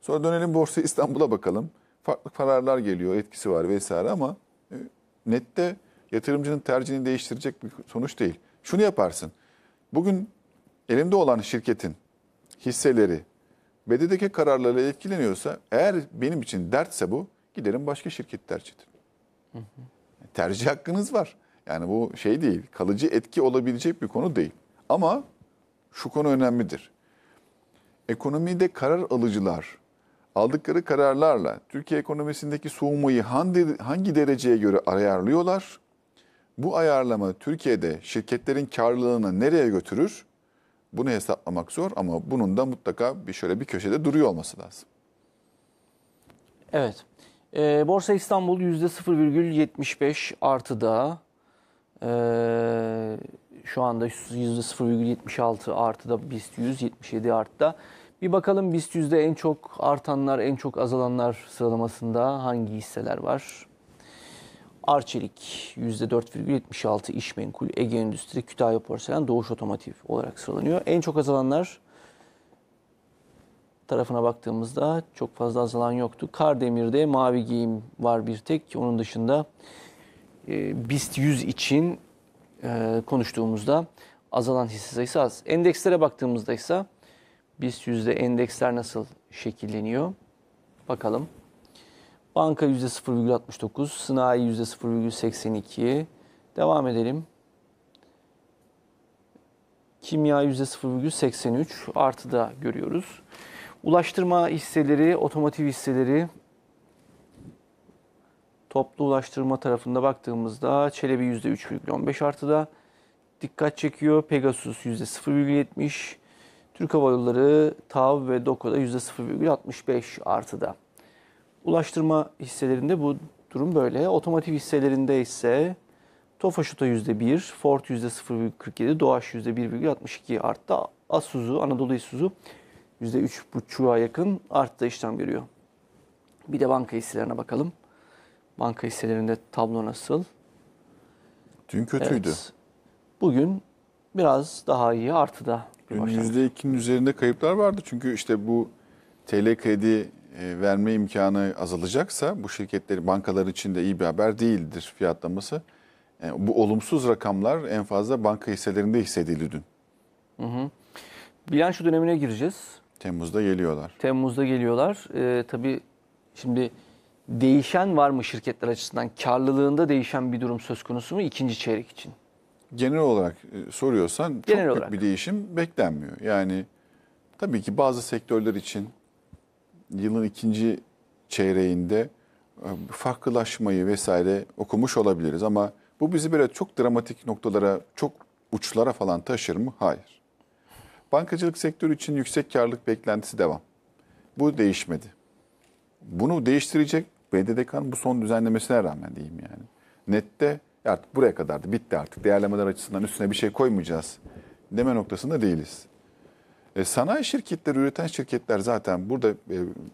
Sonra dönelim Borsa İstanbul'a bakalım farklı kararlar geliyor, etkisi var vesaire ama e, nette yatırımcının tercihini değiştirecek bir sonuç değil. Şunu yaparsın. Bugün elimde olan şirketin hisseleri BDDK kararlarıyla etkileniyorsa eğer benim için dertse bu giderim başka şirket tercih edin. Tercih hakkınız var. Yani bu şey değil, kalıcı etki olabilecek bir konu değil. Ama şu konu önemlidir. Ekonomide karar alıcılar aldıkları kararlarla Türkiye ekonomisindeki soğumayı hangi, hangi dereceye göre ayarlıyorlar? Bu ayarlama Türkiye'de şirketlerin karlılığını nereye götürür? Bunu hesaplamak zor ama bunun da mutlaka bir şöyle bir köşede duruyor olması lazım. Evet. Ee, Borsa İstanbul %0,75 artıda. Ee, şu anda %0,76 artıda BIST 100, 77 bir bakalım BIST yüzde en çok artanlar, en çok azalanlar sıralamasında hangi hisseler var? Arçelik %4,76, İşmenkul, Ege Endüstri, Kütahya Porselen, Doğuş Otomotiv olarak sıralanıyor. En çok azalanlar tarafına baktığımızda çok fazla azalan yoktu. Kardemir'de mavi giyim var bir tek. Onun dışında e, BIST 100 için e, konuştuğumuzda azalan hisse sayısı az. Endekslere baktığımızda ise BIST yüzde endeksler nasıl şekilleniyor? Bakalım. Banka yüzde 0,69, sınai yüzde 0,82. Devam edelim. Kimya yüzde 0,83 artıda görüyoruz. Ulaştırma hisseleri, otomotiv hisseleri toplu ulaştırma tarafında baktığımızda Çelebi yüzde %3,15 artıda. Dikkat çekiyor. Pegasus yüzde %0,70. Türk Hava Yolları TAV ve DOKO'da %0,65 artıda. Ulaştırma hisselerinde bu durum böyle. Otomotiv hisselerinde ise Tofaş Oto %1, Ford %0,47, Doğaş %1,62 arttı. Asuzu, Anadolu Isuzu %3,5'a yakın arttı işlem görüyor. Bir de banka hisselerine bakalım. Banka hisselerinde tablo nasıl? Dün kötüydü. Evet. Bugün biraz daha iyi artıda bir başlangıç. %2'nin üzerinde kayıplar vardı. Çünkü işte bu TL kredi e, verme imkanı azalacaksa bu şirketleri bankalar için de iyi bir haber değildir fiyatlaması. Yani e, bu olumsuz rakamlar en fazla banka hisselerinde hissedildi dün. Hı hı. Bilanço dönemine gireceğiz. Temmuz'da geliyorlar. Temmuz'da geliyorlar. Ee, tabii şimdi değişen var mı şirketler açısından? Karlılığında değişen bir durum söz konusu mu ikinci çeyrek için? genel olarak e, soruyorsan genel çok olarak. büyük bir değişim beklenmiyor. Yani tabii ki bazı sektörler için yılın ikinci çeyreğinde e, farklılaşmayı vesaire okumuş olabiliriz ama bu bizi böyle çok dramatik noktalara, çok uçlara falan taşır mı? Hayır. Bankacılık sektörü için yüksek karlılık beklentisi devam. Bu değişmedi. Bunu değiştirecek BDDK'nın bu son düzenlemesine rağmen diyeyim yani. Nette ya artık buraya kadardı bitti artık değerlemeler açısından üstüne bir şey koymayacağız deme noktasında değiliz. E, sanayi şirketleri, üreten şirketler zaten burada e,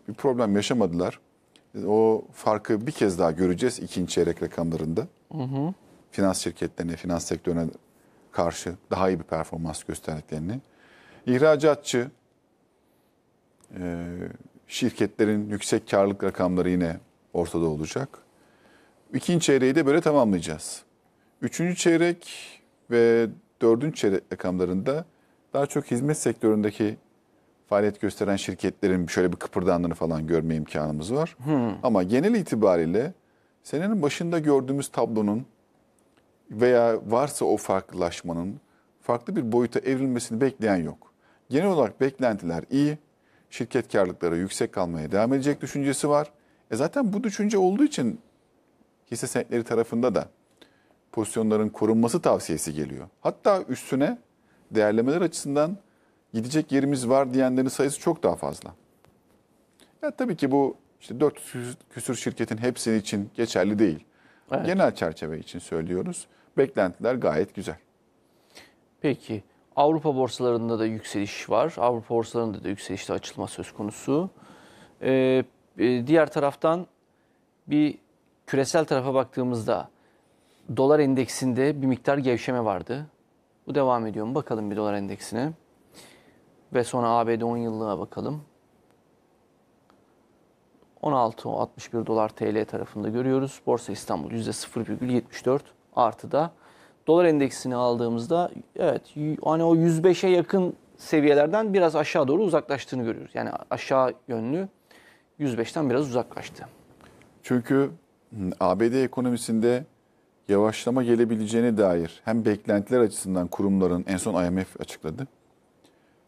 bir problem yaşamadılar. O farkı bir kez daha göreceğiz ikinci çeyrek rakamlarında. Hı hı. Finans şirketlerine, finans sektörüne karşı daha iyi bir performans gösterdiklerini. İhracatçı e, şirketlerin yüksek karlılık rakamları yine ortada olacak. İkinci çeyreği de böyle tamamlayacağız. Üçüncü çeyrek ve dördüncü çeyrek rakamlarında daha çok hizmet sektöründeki faaliyet gösteren şirketlerin şöyle bir kıpırdandığını falan görme imkanımız var. Hmm. Ama genel itibariyle senenin başında gördüğümüz tablonun veya varsa o farklılaşmanın farklı bir boyuta evrilmesini bekleyen yok. Genel olarak beklentiler iyi, şirket karlılıkları yüksek kalmaya devam edecek düşüncesi var. E zaten bu düşünce olduğu için hisse senetleri tarafında da pozisyonların korunması tavsiyesi geliyor. Hatta üstüne değerlemeler açısından gidecek yerimiz var diyenlerin sayısı çok daha fazla. Ya tabii ki bu işte 400 küsür şirketin hepsinin için geçerli değil. Evet. Genel çerçeve için söylüyoruz. Beklentiler gayet güzel. Peki Avrupa borsalarında da yükseliş var. Avrupa borsalarında da yükselişte açılma söz konusu. Ee, e, diğer taraftan bir küresel tarafa baktığımızda dolar endeksinde bir miktar gevşeme vardı. Bu devam ediyor mu? Bakalım bir dolar endeksine. Ve sonra ABD 10 yıllığa bakalım. 16.61 dolar TL tarafında görüyoruz. Borsa İstanbul %0,74 artıda. Dolar endeksini aldığımızda evet hani o 105'e yakın seviyelerden biraz aşağı doğru uzaklaştığını görüyoruz. Yani aşağı yönlü 105'ten biraz uzaklaştı. Çünkü ABD ekonomisinde yavaşlama gelebileceğine dair hem beklentiler açısından kurumların en son IMF açıkladı.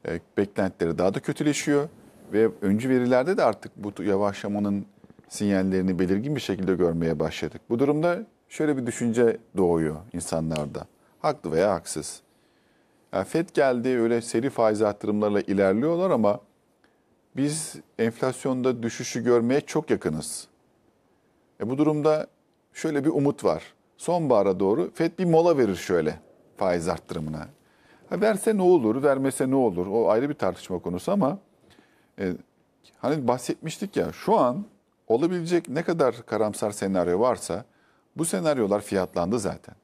E, beklentileri daha da kötüleşiyor ve öncü verilerde de artık bu yavaşlamanın sinyallerini belirgin bir şekilde görmeye başladık. Bu durumda şöyle bir düşünce doğuyor insanlarda. Haklı veya haksız. Yani e, FED geldi öyle seri faiz arttırımlarla ilerliyorlar ama biz enflasyonda düşüşü görmeye çok yakınız. E bu durumda şöyle bir umut var. Sonbahara doğru FED bir mola verir şöyle faiz arttırımına. Ha verse ne olur, vermese ne olur? O ayrı bir tartışma konusu ama e, hani bahsetmiştik ya şu an olabilecek ne kadar karamsar senaryo varsa bu senaryolar fiyatlandı zaten.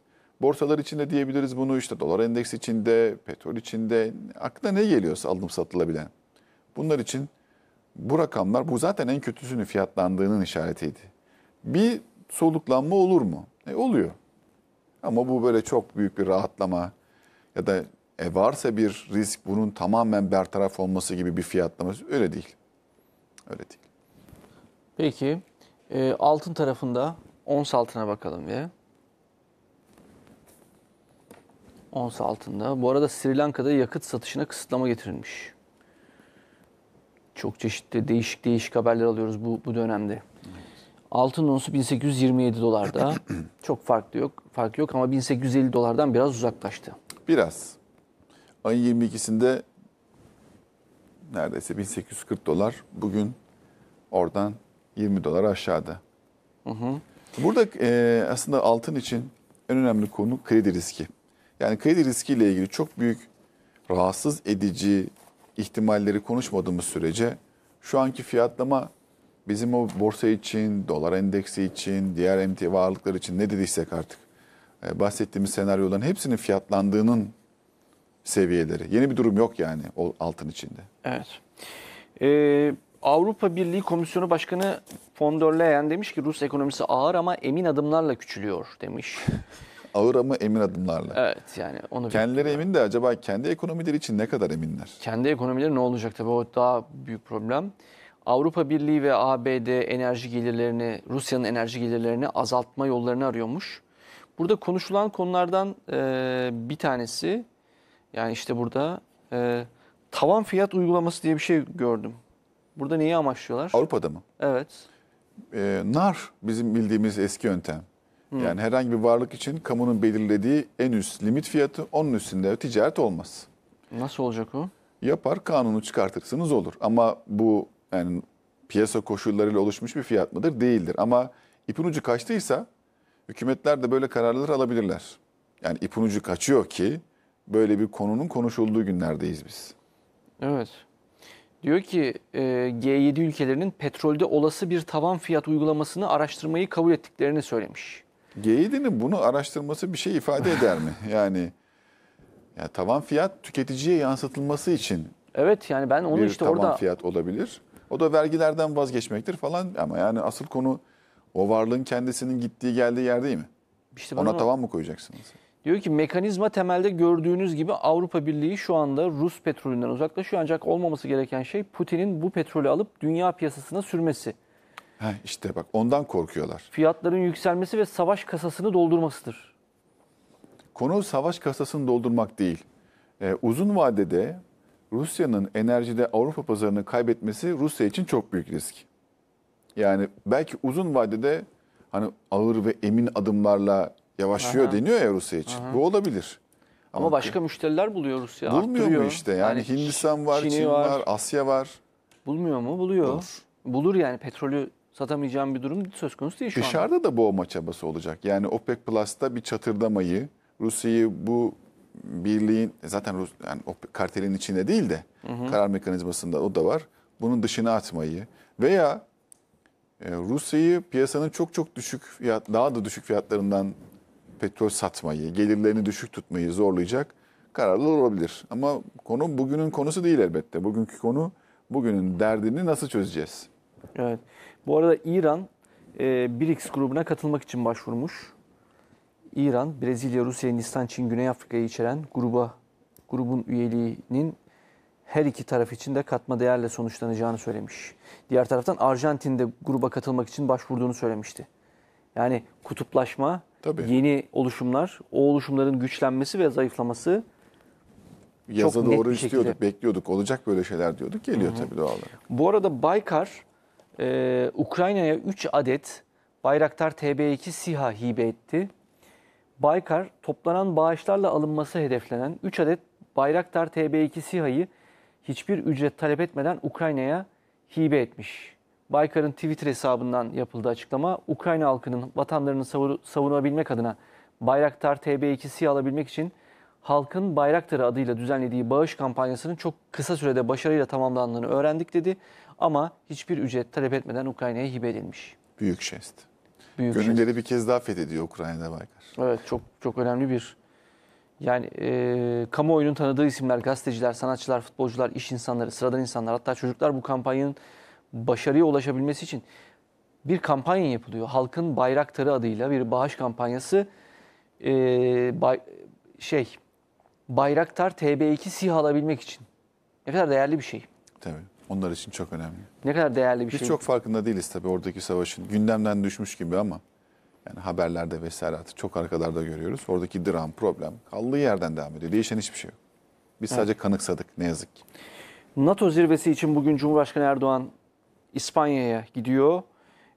Borsalar içinde diyebiliriz bunu işte dolar endeks içinde, petrol içinde, aklına ne geliyorsa alınıp satılabilen. Bunlar için bu rakamlar bu zaten en kötüsünün fiyatlandığının işaretiydi bir soluklanma olur mu? E, oluyor. Ama bu böyle çok büyük bir rahatlama ya da e, varsa bir risk bunun tamamen bertaraf olması gibi bir fiyatlaması öyle değil. Öyle değil. Peki e, altın tarafında ons altına bakalım ya. Ons altında. Bu arada Sri Lanka'da yakıt satışına kısıtlama getirilmiş. Çok çeşitli değişik değişik haberler alıyoruz bu, bu dönemde. Altın onsu 1827 dolarda. <clears throat> Çok farklı yok. Fark yok ama 1850 dolardan biraz uzaklaştı. Biraz. Ayın 22'sinde neredeyse 1840 dolar. Bugün oradan 20 dolar aşağıda. Hı hı. Burada e, aslında altın için en önemli konu kredi riski. Yani kredi riski ile ilgili çok büyük rahatsız edici ihtimalleri konuşmadığımız sürece şu anki fiyatlama bizim o borsa için, dolar endeksi için, diğer emtia varlıklar için ne dediysek artık e, bahsettiğimiz senaryoların hepsinin fiyatlandığının seviyeleri. Yeni bir durum yok yani o altın içinde. Evet. Ee, Avrupa Birliği Komisyonu Başkanı von der Leyen demiş ki Rus ekonomisi ağır ama emin adımlarla küçülüyor demiş. <laughs> ağır ama emin adımlarla. Evet yani onu Kendileri emin de acaba kendi ekonomileri için ne kadar eminler? Kendi ekonomileri ne olacak tabii o daha büyük problem. Avrupa Birliği ve ABD enerji gelirlerini, Rusya'nın enerji gelirlerini azaltma yollarını arıyormuş. Burada konuşulan konulardan e, bir tanesi, yani işte burada e, tavan fiyat uygulaması diye bir şey gördüm. Burada neyi amaçlıyorlar? Avrupa'da mı? Evet. E, nar bizim bildiğimiz eski yöntem. Hı. Hmm. Yani herhangi bir varlık için kamunun belirlediği en üst limit fiyatı onun üstünde ticaret olmaz. Nasıl olacak o? Yapar kanunu çıkartırsınız olur. Ama bu yani piyasa koşullarıyla oluşmuş bir fiyat mıdır? Değildir. Ama ipin ucu kaçtıysa hükümetler de böyle kararlar alabilirler. Yani ipin ucu kaçıyor ki böyle bir konunun konuşulduğu günlerdeyiz biz. Evet. Diyor ki e, G7 ülkelerinin petrolde olası bir tavan fiyat uygulamasını araştırmayı kabul ettiklerini söylemiş. G7'nin bunu araştırması bir şey ifade eder mi? <laughs> Yani ya tavan fiyat tüketiciye yansıtılması için. Evet yani ben onu bir işte tavan orada fiyat olabilir. O da vergilerden vazgeçmektir falan ama yani asıl konu o varlığın kendisinin gittiği geldiği yer değil mi? İşte Ona bana... tavan mı koyacaksınız? Diyor ki mekanizma temelde gördüğünüz gibi Avrupa Birliği şu anda Rus petrolünden uzaklaşıyor. Ancak olmaması gereken şey Putin'in bu petrolü alıp dünya piyasasına sürmesi. Ha işte bak ondan korkuyorlar. Fiyatların yükselmesi ve savaş kasasını doldurmasıdır. Konu savaş kasasını doldurmak değil. Ee, uzun vadede Rusya'nın enerjide Avrupa pazarını kaybetmesi Rusya için çok büyük risk. Yani belki uzun vadede hani ağır ve emin adımlarla yavaşlıyor Aha. deniyor ya Rusya için. Aha. Bu olabilir. Ama, Ama başka müşteriler buluyor Rusya. Bulmuyor mu işte? Yani, yani Hindistan var, Çin'i Çin var, var, Asya var. Bulmuyor mu? Buluyor. Bulur. Bulur yani petrolü satamayacağım bir durum söz konusu değil şu Dışarıda anda. da boğma çabası olacak. Yani OPEC Plus'ta bir çatırdamayı, Rusya'yı bu birliğin e, zaten Rus, yani o kartelin içinde değil de hı hı. karar mekanizmasında o da var. Bunun dışına atmayı veya e, Rusya'yı piyasanın çok çok düşük fiyat, daha da düşük fiyatlarından petrol satmayı, gelirlerini düşük tutmayı zorlayacak kararlar olabilir. Ama konu bugünün konusu değil elbette. Bugünkü konu bugünün derdini nasıl çözeceğiz? Evet. Bu arada İran e, BRICS grubuna katılmak için başvurmuş. İran, Brezilya, Rusya, Hindistan, Çin, Güney Afrika'yı içeren gruba grubun üyeliğinin her iki taraf için de katma değerle sonuçlanacağını söylemiş. Diğer taraftan Arjantin de gruba katılmak için başvurduğunu söylemişti. Yani kutuplaşma, Tabii. yeni oluşumlar, o oluşumların güçlenmesi ve zayıflaması Yaza çok doğru net istiyorduk, şekilde. bekliyorduk. Olacak böyle şeyler diyorduk. Geliyor Hı-hı. tabii doğal olarak. Bu arada Baykar e, Ukrayna'ya 3 adet Bayraktar TB2 SİHA hibe etti. Baykar toplanan bağışlarla alınması hedeflenen 3 adet Bayraktar TB2 SİHA'yı hiçbir ücret talep etmeden Ukrayna'ya hibe etmiş. Baykar'ın Twitter hesabından yapıldı açıklama. Ukrayna halkının vatanlarını savunabilmek adına Bayraktar TB2 SİHA alabilmek için halkın Bayraktar'ı adıyla düzenlediği bağış kampanyasının çok kısa sürede başarıyla tamamlandığını öğrendik dedi. Ama hiçbir ücret talep etmeden Ukrayna'ya hibe edilmiş. Büyük şest büyük. Şey. Gönülleri şey. bir kez daha fethediyor Ukrayna'da Baykar. Evet çok çok önemli bir yani e, kamuoyunun tanıdığı isimler, gazeteciler, sanatçılar, futbolcular, iş insanları, sıradan insanlar hatta çocuklar bu kampanyanın başarıya ulaşabilmesi için bir kampanya yapılıyor. Halkın Bayraktarı adıyla bir bağış kampanyası e, bay, şey Bayraktar TB2 SİH alabilmek için. Ne kadar değerli bir şey. Tabii onlar için çok önemli. Ne kadar değerli bir Biz şey. Biz çok farkında değiliz tabii oradaki savaşın. Gündemden düşmüş gibi ama yani haberlerde vesaire artık çok arkalarda görüyoruz. Oradaki dram, problem kaldığı yerden devam ediyor. Değişen hiçbir şey yok. Biz sadece evet. kanıksadık ne yazık ki. NATO zirvesi için bugün Cumhurbaşkanı Erdoğan İspanya'ya gidiyor.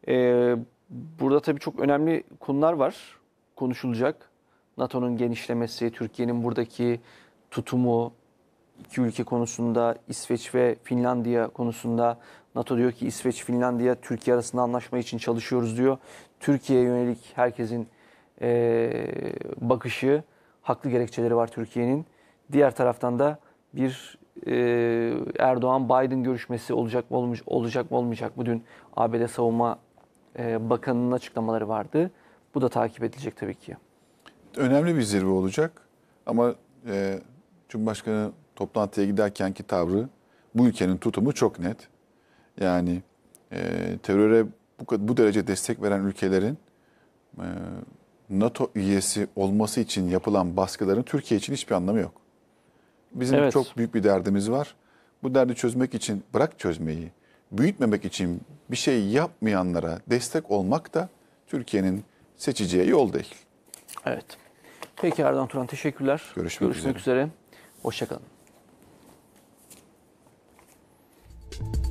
Ee, burada tabii çok önemli konular var konuşulacak. NATO'nun genişlemesi, Türkiye'nin buradaki tutumu, iki ülke konusunda İsveç ve Finlandiya konusunda NATO diyor ki İsveç, Finlandiya, Türkiye arasında anlaşma için çalışıyoruz diyor. Türkiye'ye yönelik herkesin e, bakışı, haklı gerekçeleri var Türkiye'nin. Diğer taraftan da bir e, Erdoğan-Biden görüşmesi olacak mı, olmuş, olacak mı olmayacak mı? Dün ABD Savunma e, Bakanı'nın açıklamaları vardı. Bu da takip edilecek tabii ki. Önemli bir zirve olacak ama e, Cumhurbaşkanı toplantıya giderkenki tavrı bu ülkenin tutumu çok net. Yani e, teröre bu, bu derece destek veren ülkelerin e, NATO üyesi olması için yapılan baskıların Türkiye için hiçbir anlamı yok. Bizim evet. çok büyük bir derdimiz var. Bu derdi çözmek için bırak çözmeyi, büyütmemek için bir şey yapmayanlara destek olmak da Türkiye'nin seçeceği yol değil. Evet. Peki Erdoğan Turan teşekkürler. Görüşmek, Görüşmek üzere. üzere. Hoşçakalın. Thank you